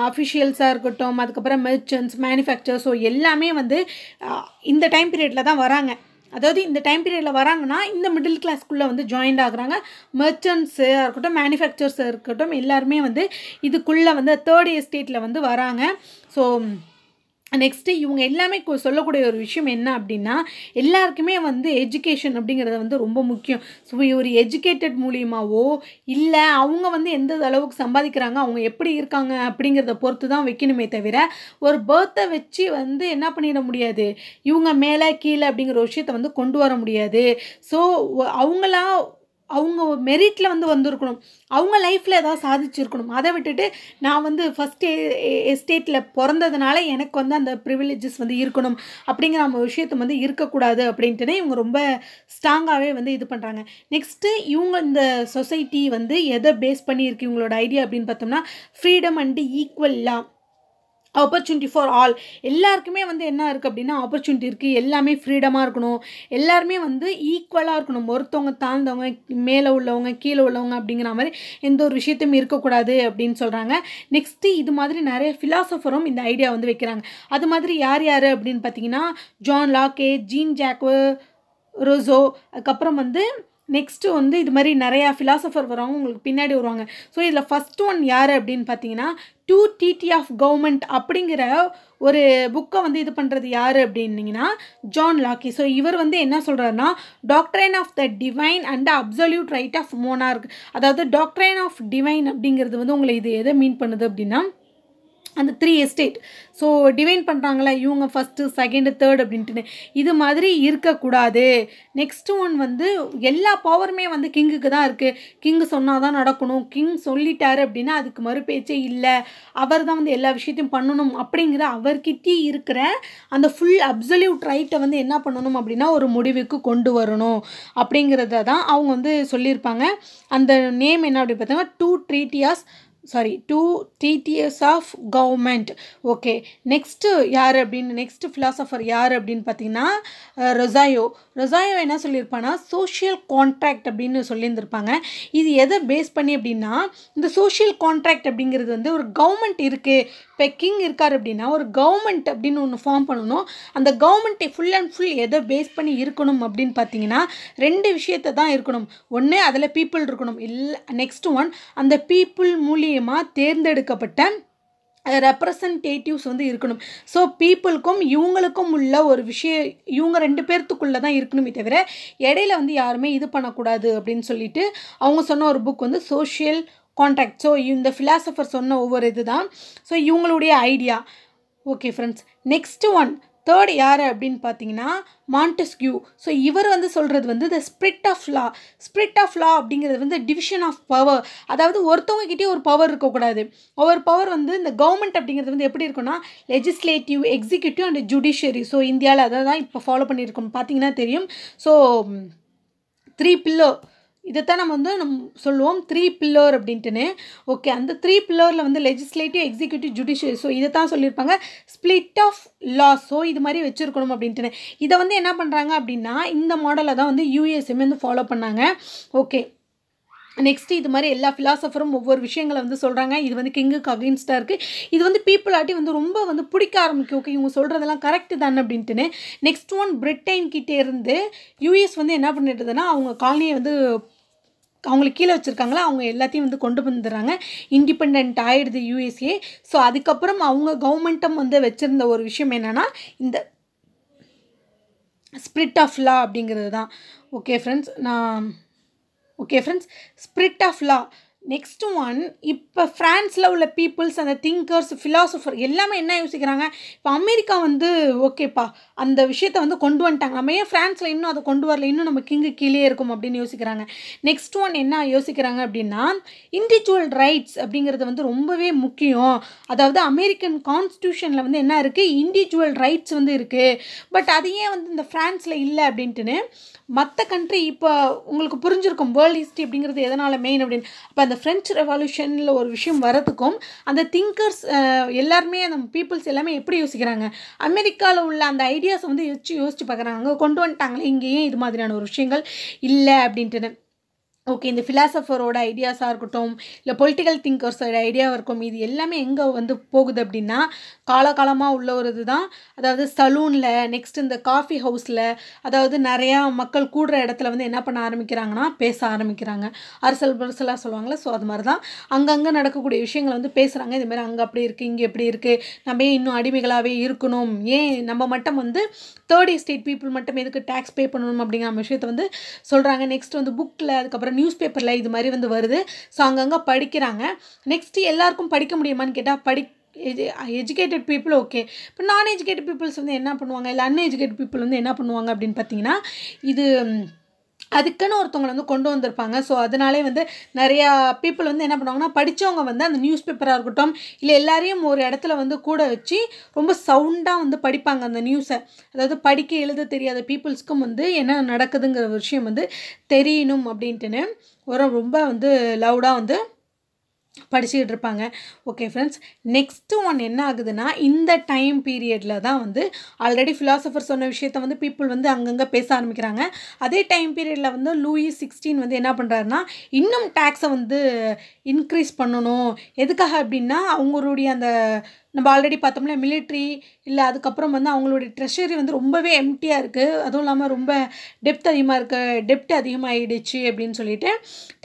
S1: அஃபிஷியல்ஸாக இருக்கட்டும் அதுக்கப்புறம் மெர்ச்சன்ட்ஸ் மேனுஃபேக்சர்ஸோ எல்லாமே வந்து இந்த டைம் பீரியடில் தான் வராங்க அதாவது இந்த டைம் பீரியடில் வராங்கன்னா இந்த மிடில் கிளாஸ்க்குள்ளே வந்து ஜாயின்ட் ஆகுறாங்க மெர்ச்சன்ட்ஸாக இருக்கட்டும் மேனுஃபேக்சர்ஸாக இருக்கட்டும் எல்லாருமே வந்து இதுக்குள்ளே வந்து தேர்ட் எஸ்டேட்டில் வந்து வராங்க ஸோ நெக்ஸ்ட்டு இவங்க எல்லாமே சொல்லக்கூடிய ஒரு விஷயம் என்ன அப்படின்னா எல்லாருக்குமே வந்து எஜுகேஷன் அப்படிங்கிறத வந்து ரொம்ப முக்கியம் ஸோ ஒரு எஜுகேட்டட் மூலியமாகவோ இல்லை அவங்க வந்து எந்த அளவுக்கு சம்பாதிக்கிறாங்க அவங்க எப்படி இருக்காங்க அப்படிங்கிறத பொறுத்து தான் வைக்கணுமே தவிர ஒரு பேர்த்தை வச்சு வந்து என்ன பண்ணிட முடியாது இவங்க மேலே கீழே அப்படிங்கிற விஷயத்தை வந்து கொண்டு வர முடியாது ஸோ அவங்களாம் அவங்க மெரிட்டில் வந்து வந்திருக்கணும் அவங்க லைஃப்பில் ஏதாவது சாதிச்சிருக்கணும் அதை விட்டுட்டு நான் வந்து ஃபஸ்ட் எஸ்டேட்டில் e-, e-, பிறந்ததுனால எனக்கு வந்து அந்த ப்ரிவிலேஜஸ் வந்து இருக்கணும் அப்படிங்கிற நம்ம விஷயத்த வந்து இருக்கக்கூடாது அப்படின்ட்டுனே இவங்க ரொம்ப ஸ்ட்ராங்காகவே வந்து இது பண்ணுறாங்க நெக்ஸ்ட்டு இவங்க இந்த சொசைட்டி வந்து எதை பேஸ் பண்ணியிருக்கு இவங்களோட ஐடியா அப்படின்னு பார்த்தோம்னா ஃப்ரீடம் அண்டு ஈக்குவல்லாம் ஆப்பர்ச்சுனிட்டி ஃபார் ஆல் எல்லாருக்குமே வந்து என்ன இருக்குது அப்படின்னா ஆப்பர்ச்சுனிட்டி இருக்குது எல்லாமே ஃப்ரீடமாக இருக்கணும் எல்லாருமே வந்து ஈக்குவலாக இருக்கணும் ஒருத்தவங்க தாழ்ந்தவங்க மேலே உள்ளவங்க கீழே உள்ளவங்க அப்படிங்கிற மாதிரி எந்த ஒரு விஷயத்தையும் இருக்கக்கூடாது அப்படின்னு சொல்கிறாங்க நெக்ஸ்ட்டு இது மாதிரி நிறைய ஃபிலாசஃபரும் இந்த ஐடியா வந்து வைக்கிறாங்க அது மாதிரி யார் யார் அப்படின்னு பார்த்தீங்கன்னா John Locke Jean Jacques Rousseau அதுக்கப்புறம் வந்து நெக்ஸ்ட்டு வந்து இது மாதிரி நிறையா ஃபிலாசபர் வருவாங்க உங்களுக்கு பின்னாடி வருவாங்க ஸோ இதில் ஃபஸ்ட் ஒன் யார் அப்படின்னு பார்த்தீங்கன்னா டூ டிடி ஆஃப் கவர்மெண்ட் அப்படிங்கிற ஒரு புக்கை வந்து இது பண்ணுறது யார் அப்படின்னிங்கன்னா ஜான் லாக்கி ஸோ இவர் வந்து என்ன சொல்கிறாருன்னா doctrine of the divine and absolute right of monarch அதாவது டாக்டரைன் ஆஃப் டிவைன் அப்படிங்கிறது வந்து உங்களை இது எதை மீன் பண்ணுது அப்படின்னா அந்த த்ரீ எஸ்டேட் ஸோ டிவைன் பண்ணுறாங்களே இவங்க ஃபஸ்ட்டு செகண்டு தேர்ட் அப்படின்ட்டுன்னு இது மாதிரி இருக்கக்கூடாது நெக்ஸ்ட்டு ஒன் வந்து எல்லா பவருமே வந்து கிங்குக்கு தான் இருக்குது கிங்கு சொன்னால் தான் நடக்கணும் கிங் சொல்லிட்டாரு அப்படின்னா அதுக்கு மறு பேச்சே இல்லை அவர் தான் வந்து எல்லா விஷயத்தையும் பண்ணணும் அப்படிங்கிற அவர்கிட்டே இருக்கிற அந்த ஃபுல் அப்சல்யூட் ரைட்டை வந்து என்ன பண்ணணும் அப்படின்னா ஒரு முடிவுக்கு கொண்டு வரணும் அப்படிங்கிறத தான் அவங்க வந்து சொல்லியிருப்பாங்க அந்த நேம் என்ன அப்படி பார்த்தோம்னா two treatise sorry two treatises of government okay next யார் அப்படின்னு நெக்ஸ்ட்டு ஃபிலாசபர் யார் அப்படின்னு பார்த்தீங்கன்னா ரொசாயோ ரொசாயோ என்ன சொல்லியிருப்பான்னா சோஷியல் கான்ட்ராக்ட் அப்படின்னு சொல்லியிருந்திருப்பாங்க இது எதை பேஸ் பண்ணி அப்படின்னா இந்த சோஷியல் கான்ட்ராக்ட் அப்படிங்கிறது வந்து ஒரு கவர்மெண்ட் இருக்குது இப்போ கிங் இருக்கார் அப்படின்னா ஒரு கவர்மெண்ட் அப்படின்னு ஒன்று ஃபார்ம் பண்ணணும் அந்த கவர்மெண்ட்டை ஃபுல் அண்ட் ஃபுல் எதை பேஸ் பண்ணி இருக்கணும் அப்படின்னு பார்த்தீங்கன்னா ரெண்டு விஷயத்தை தான் இருக்கணும் ஒன்று அதில் பீப்புள் இருக்கணும் இல்லை நெக்ஸ்ட் ஒன் அந்த பீப்புள் மூலியம் மூலியமாக தேர்ந்தெடுக்கப்பட்ட ரெப்ரசன்டேட்டிவ்ஸ் வந்து இருக்கணும் ஸோ பீப்புளுக்கும் இவங்களுக்கும் உள்ள ஒரு விஷயம் இவங்க ரெண்டு பேர்த்துக்குள்ளே தான் இருக்கணுமே தவிர இடையில வந்து யாருமே இது பண்ணக்கூடாது அப்படின்னு சொல்லிட்டு அவங்க சொன்ன ஒரு புக் வந்து சோஷியல் கான்டாக்ட் ஸோ இந்த ஃபிலாசபர் சொன்ன ஒவ்வொரு இது தான் ஸோ இவங்களுடைய idea okay friends next one third யார் அப்படின்னு பார்த்தீங்கன்னா மாண்டஸ்கியூ ஸோ இவர் வந்து சொல்கிறது வந்து the spirit of law spirit of law அப்படிங்கிறது வந்து டிவிஷன் ஆஃப் பவர் அதாவது ஒருத்தவங்ககிட்டே ஒரு பவர் இருக்கக்கூடாது ஒவ்வொரு பவர் வந்து இந்த கவர்மெண்ட் அப்படிங்கிறது வந்து எப்படி இருக்குன்னா legislative executive and judiciary so இந்தியாவில் அதை தான் இப்போ ஃபாலோ பண்ணியிருக்கோம் பார்த்தீங்கன்னா தெரியும் ஸோ த்ரீ பில்லோ இதைத்தான் நம்ம வந்து நம் சொல்லுவோம் த்ரீ பில்லர் அப்படின்ட்டுன்னு ஓகே அந்த த்ரீ பில்லரில் வந்து லெஜிஸ்லேட்டிவ் எக்ஸிக்யூட்டிவ் ஜுடிஷியல் ஸோ இதை தான் சொல்லியிருப்பாங்க ஸ்ப்ளிட் ஆஃப் லாஸோ இது மாதிரி வச்சுருக்கணும் அப்படின்ட்டுன்னு இதை வந்து என்ன பண்ணுறாங்க அப்படின்னா இந்த மாடலை தான் வந்து யூஎஸ்எம் வந்து ஃபாலோ பண்ணாங்க ஓகே நெக்ஸ்ட் இது மாதிரி எல்லா ஃபிலாசபரும் ஒவ்வொரு விஷயங்களை வந்து சொல்கிறாங்க இது வந்து கிங்குக்கு கவின்ஸ்டாக இருக்குது இது வந்து பீப்புள் ஆட்டி வந்து ரொம்ப வந்து பிடிக்க ஆரம்பிக்கும் ஓகே இவங்க சொல்கிறதெல்லாம் கரெக்டு தானே அப்படின்ட்டுன்னு நெக்ஸ்ட் ஒன் பிரிட்டைன்கிட்டே கிட்டே இருந்து யூஎஸ் வந்து என்ன பண்ணிட்டுதுன்னா அவங்க காலனியை வந்து அவங்களுக்கு கீழே வச்சுருக்காங்களா அவங்க எல்லாத்தையும் வந்து கொண்டு வந்துடுறாங்க இண்டிபெண்ட் ஆகிடுது யூஎஸ்ஏ ஸோ அதுக்கப்புறம் அவங்க கவர்மெண்ட்டும் வந்து வச்சுருந்த ஒரு விஷயம் என்னென்னா இந்த ஸ்பிரிட் ஆஃப் லா அப்படிங்கிறது தான் ஓகே ஃப்ரெண்ட்ஸ் நான் okay friends spirit of law next one இப்போ ஃப்ரான்ஸில் உள்ள பீப்புள்ஸ் அந்த திங்கர்ஸ் ஃபிலாசபர் எல்லாமே என்ன யோசிக்கிறாங்க இப்போ அமெரிக்கா வந்து ஓகேப்பா அந்த விஷயத்தை வந்து கொண்டு வந்துட்டாங்க நம்ம ஏன் ஃப்ரான்ஸில் இன்னும் அதை கொண்டு வரல இன்னும் நம்ம கிங்கு கீழே இருக்கும் அப்படின்னு யோசிக்கிறாங்க நெக்ஸ்ட் ஒன் என்ன யோசிக்கிறாங்க அப்படின்னா இண்டிவிஜுவல் ரைட்ஸ் அப்படிங்கிறது வந்து ரொம்பவே முக்கியம் அதாவது அமெரிக்கன் கான்ஸ்டியூஷனில் வந்து என்ன இருக்குது இண்டிவிஜுவல் ரைட்ஸ் வந்து இருக்குது பட் அது ஏன் வந்து இந்த ஃப்ரான்ஸில் இல்லை அப்படின்ட்டுன்னு மற்ற கண்ட்ரி இப்போ உங்களுக்கு புரிஞ்சிருக்கும் வேர்ல்டு ஹிஸ்ட்ரி அப்படிங்கிறது எதனால் மெயின் அப்படின்னு அப்போ அந்த ஃப்ரெஞ்ச் ரெவல்யூஷனில் ஒரு விஷயம் வரதுக்கும் அந்த திங்கர்ஸ் எல்லாருமே அந்த பீப்புள்ஸ் எல்லாமே எப்படி யோசிக்கிறாங்க அமெரிக்காவில் உள்ள அந்த ஐடியாஸை வந்து யோசிச்சு யோசிச்சு பார்க்குறாங்க கொண்டு வந்துட்டாங்களே இங்கேயும் இது மாதிரியான ஒரு விஷயங்கள் இல்லை அப்படின்ட்டு ஓகே இந்த ஃபிலாசபரோட ஐடியாஸாக இருக்கட்டும் இல்லை பொலிட்டிக்கல் திங்கர்ஸோட ஐடியாவாக இருக்கும் இது எல்லாமே எங்கே வந்து போகுது அப்படின்னா காலகாலமாக உள்ள ஒரு இதுதான் அதாவது சலூனில் நெக்ஸ்ட் இந்த காஃபி ஹவுஸில் அதாவது நிறையா மக்கள் கூடுற இடத்துல வந்து என்ன பண்ண ஆரம்பிக்கிறாங்கன்னா பேச ஆரம்பிக்கிறாங்க அரசல் பரிசலாக சொல்லுவாங்களே ஸோ அது மாதிரி தான் அங்கங்கே நடக்கக்கூடிய விஷயங்கள் வந்து பேசுகிறாங்க இதுமாரி அங்கே அப்படி இருக்குது இங்கே எப்படி இருக்குது நம்ம ஏன் இன்னும் அடிமைகளாகவே இருக்கணும் ஏன் நம்ம மட்டும் வந்து தேர்ட் எஸ்டேட் பீப்புள் மட்டும் எதுக்கு டேக்ஸ் பே பண்ணணும் அப்படிங்கிற விஷயத்த வந்து சொல்கிறாங்க நெக்ஸ்ட் வந்து புக்கில் அதுக்கப்புறம் நியூஸ் பேப்பரில் இது மாதிரி வந்து வருது ஸோ அங்கங்கே படிக்கிறாங்க நெக்ஸ்ட் எல்லாருக்கும் படிக்க முடியுமான்னு கேட்டால் படி எஜு எஜுகேட்டட் பீப்புள் ஓகே இப்போ நான் எஜுகேட்டட் பீப்புள்ஸ் வந்து என்ன பண்ணுவாங்க இல்லை அன்எஜுகேட்டட் பீப்புள் வந்து என்ன பண்ணுவாங்க அப்படின்னு பார்த்தீங்கன்னா இது அதுக்குன்னு ஒருத்தவங்களை வந்து கொண்டு வந்திருப்பாங்க ஸோ அதனாலே வந்து நிறையா பீப்புள் வந்து என்ன பண்ணுவாங்கன்னா படித்தவங்க வந்து அந்த நியூஸ் பேப்பராக இருக்கட்டும் இல்லை எல்லாரையும் ஒரு இடத்துல வந்து கூட வச்சு ரொம்ப சவுண்டாக வந்து படிப்பாங்க அந்த நியூஸை அதாவது படிக்க எழுத தெரியாத பீப்புள்ஸ்க்கும் வந்து என்ன நடக்குதுங்கிற விஷயம் வந்து தெரியணும் அப்படின்ட்டுன்னு ஒரு ரொம்ப வந்து லவுடாக வந்து படிச்சுக்கிட்டு இருப்பாங்க ஓகே ஃப்ரெண்ட்ஸ் நெக்ஸ்ட்டு ஒன் என்ன ஆகுதுன்னா இந்த டைம் பீரியடில் தான் வந்து ஆல்ரெடி ஃபிலாசபர் சொன்ன விஷயத்த வந்து பீப்புள் வந்து அங்கங்கே பேச ஆரம்பிக்கிறாங்க அதே டைம் பீரியடில் வந்து லூயி சிக்ஸ்டீன் வந்து என்ன பண்ணுறாருன்னா இன்னும் டேக்ஸை வந்து இன்க்ரீஸ் பண்ணணும் எதுக்காக அப்படின்னா அவங்களுடைய அந்த நம்ம ஆல்ரெடி பார்த்தோம்ல மிலிட்ரி இல்லை அதுக்கப்புறம் வந்து அவங்களுடைய ட்ரெஷரி வந்து ரொம்பவே எம்டியாக இருக்குது அதுவும் இல்லாமல் ரொம்ப டெப்த் அதிகமாக இருக்க டெப்ட் அதிகமாகிடுச்சு அப்படின்னு சொல்லிட்டு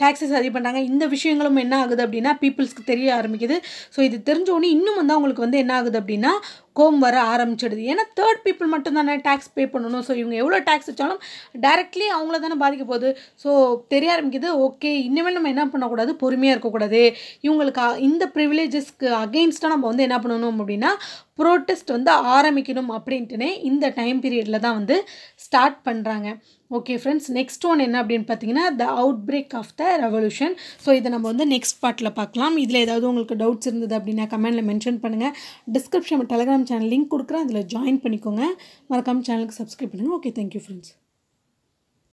S1: டேக்ஸஸ் அதிகம் பண்ணாங்க இந்த விஷயங்களும் என்ன ஆகுது அப்படின்னா பீப்புள்ஸ்க்கு தெரிய ஆரம்பிக்குது ஸோ இது தெரிஞ்சோடனே இன்னும் வந்து அவங்களுக்கு வந்து என்ன ஆகுது அப்படின்னா கோம் வர ஆரம்பிச்சிடுது ஏன்னா தேர்ட் பீப்புள் மட்டும் தானே டேக்ஸ் பே பண்ணணும் ஸோ இவங்க எவ்வளோ டேக்ஸ் வச்சாலும் டேரெக்ட்லி அவங்கள தானே பாதிக்க போகுது ஸோ தெரிய ஆரம்பிக்குது ஓகே இனிமேல் நம்ம என்ன பண்ணக்கூடாது பொறுமையாக இருக்கக்கூடாது இவங்களுக்கு இந்த ப்ரிவிலேஜஸ்க்கு அகெயின்ஸ்டாக நம்ம வந்து என்ன பண்ணணும் அப்படின்னா ப்ரோட்டஸ்ட் வந்து ஆரம்பிக்கணும் அப்படின்ட்டுனே இந்த டைம் பீரியடில் தான் வந்து ஸ்டார்ட் பண்ணுறாங்க ஓகே ஃப்ரெண்ட்ஸ் நெக்ஸ்ட் ஒன் என்ன அப்படின்னு பார்த்தீங்கன்னா the outbreak of the revolution so இதை நம்ம வந்து நெக்ஸ்ட் பார்ட்டில் பார்க்கலாம் இதில் ஏதாவது உங்களுக்கு டவுட்ஸ் இருந்தது அப்படின்னா கமெண்ட்டில் மென்ஷன் பண்ணுங்கள் டிஸ்கிரிப்ஷன் டெலிகிராம் சேனல் லிங்க் கொடுக்குறேன் அதில் ஜாயின் பண்ணிக்கோங்க மறக்காமல் சேனலுக்கு சப்ஸ்கிரைப் பண்ணுங்கள் ஓகே தேங்க்யூ ஃப்ரெண்ட்ஸ்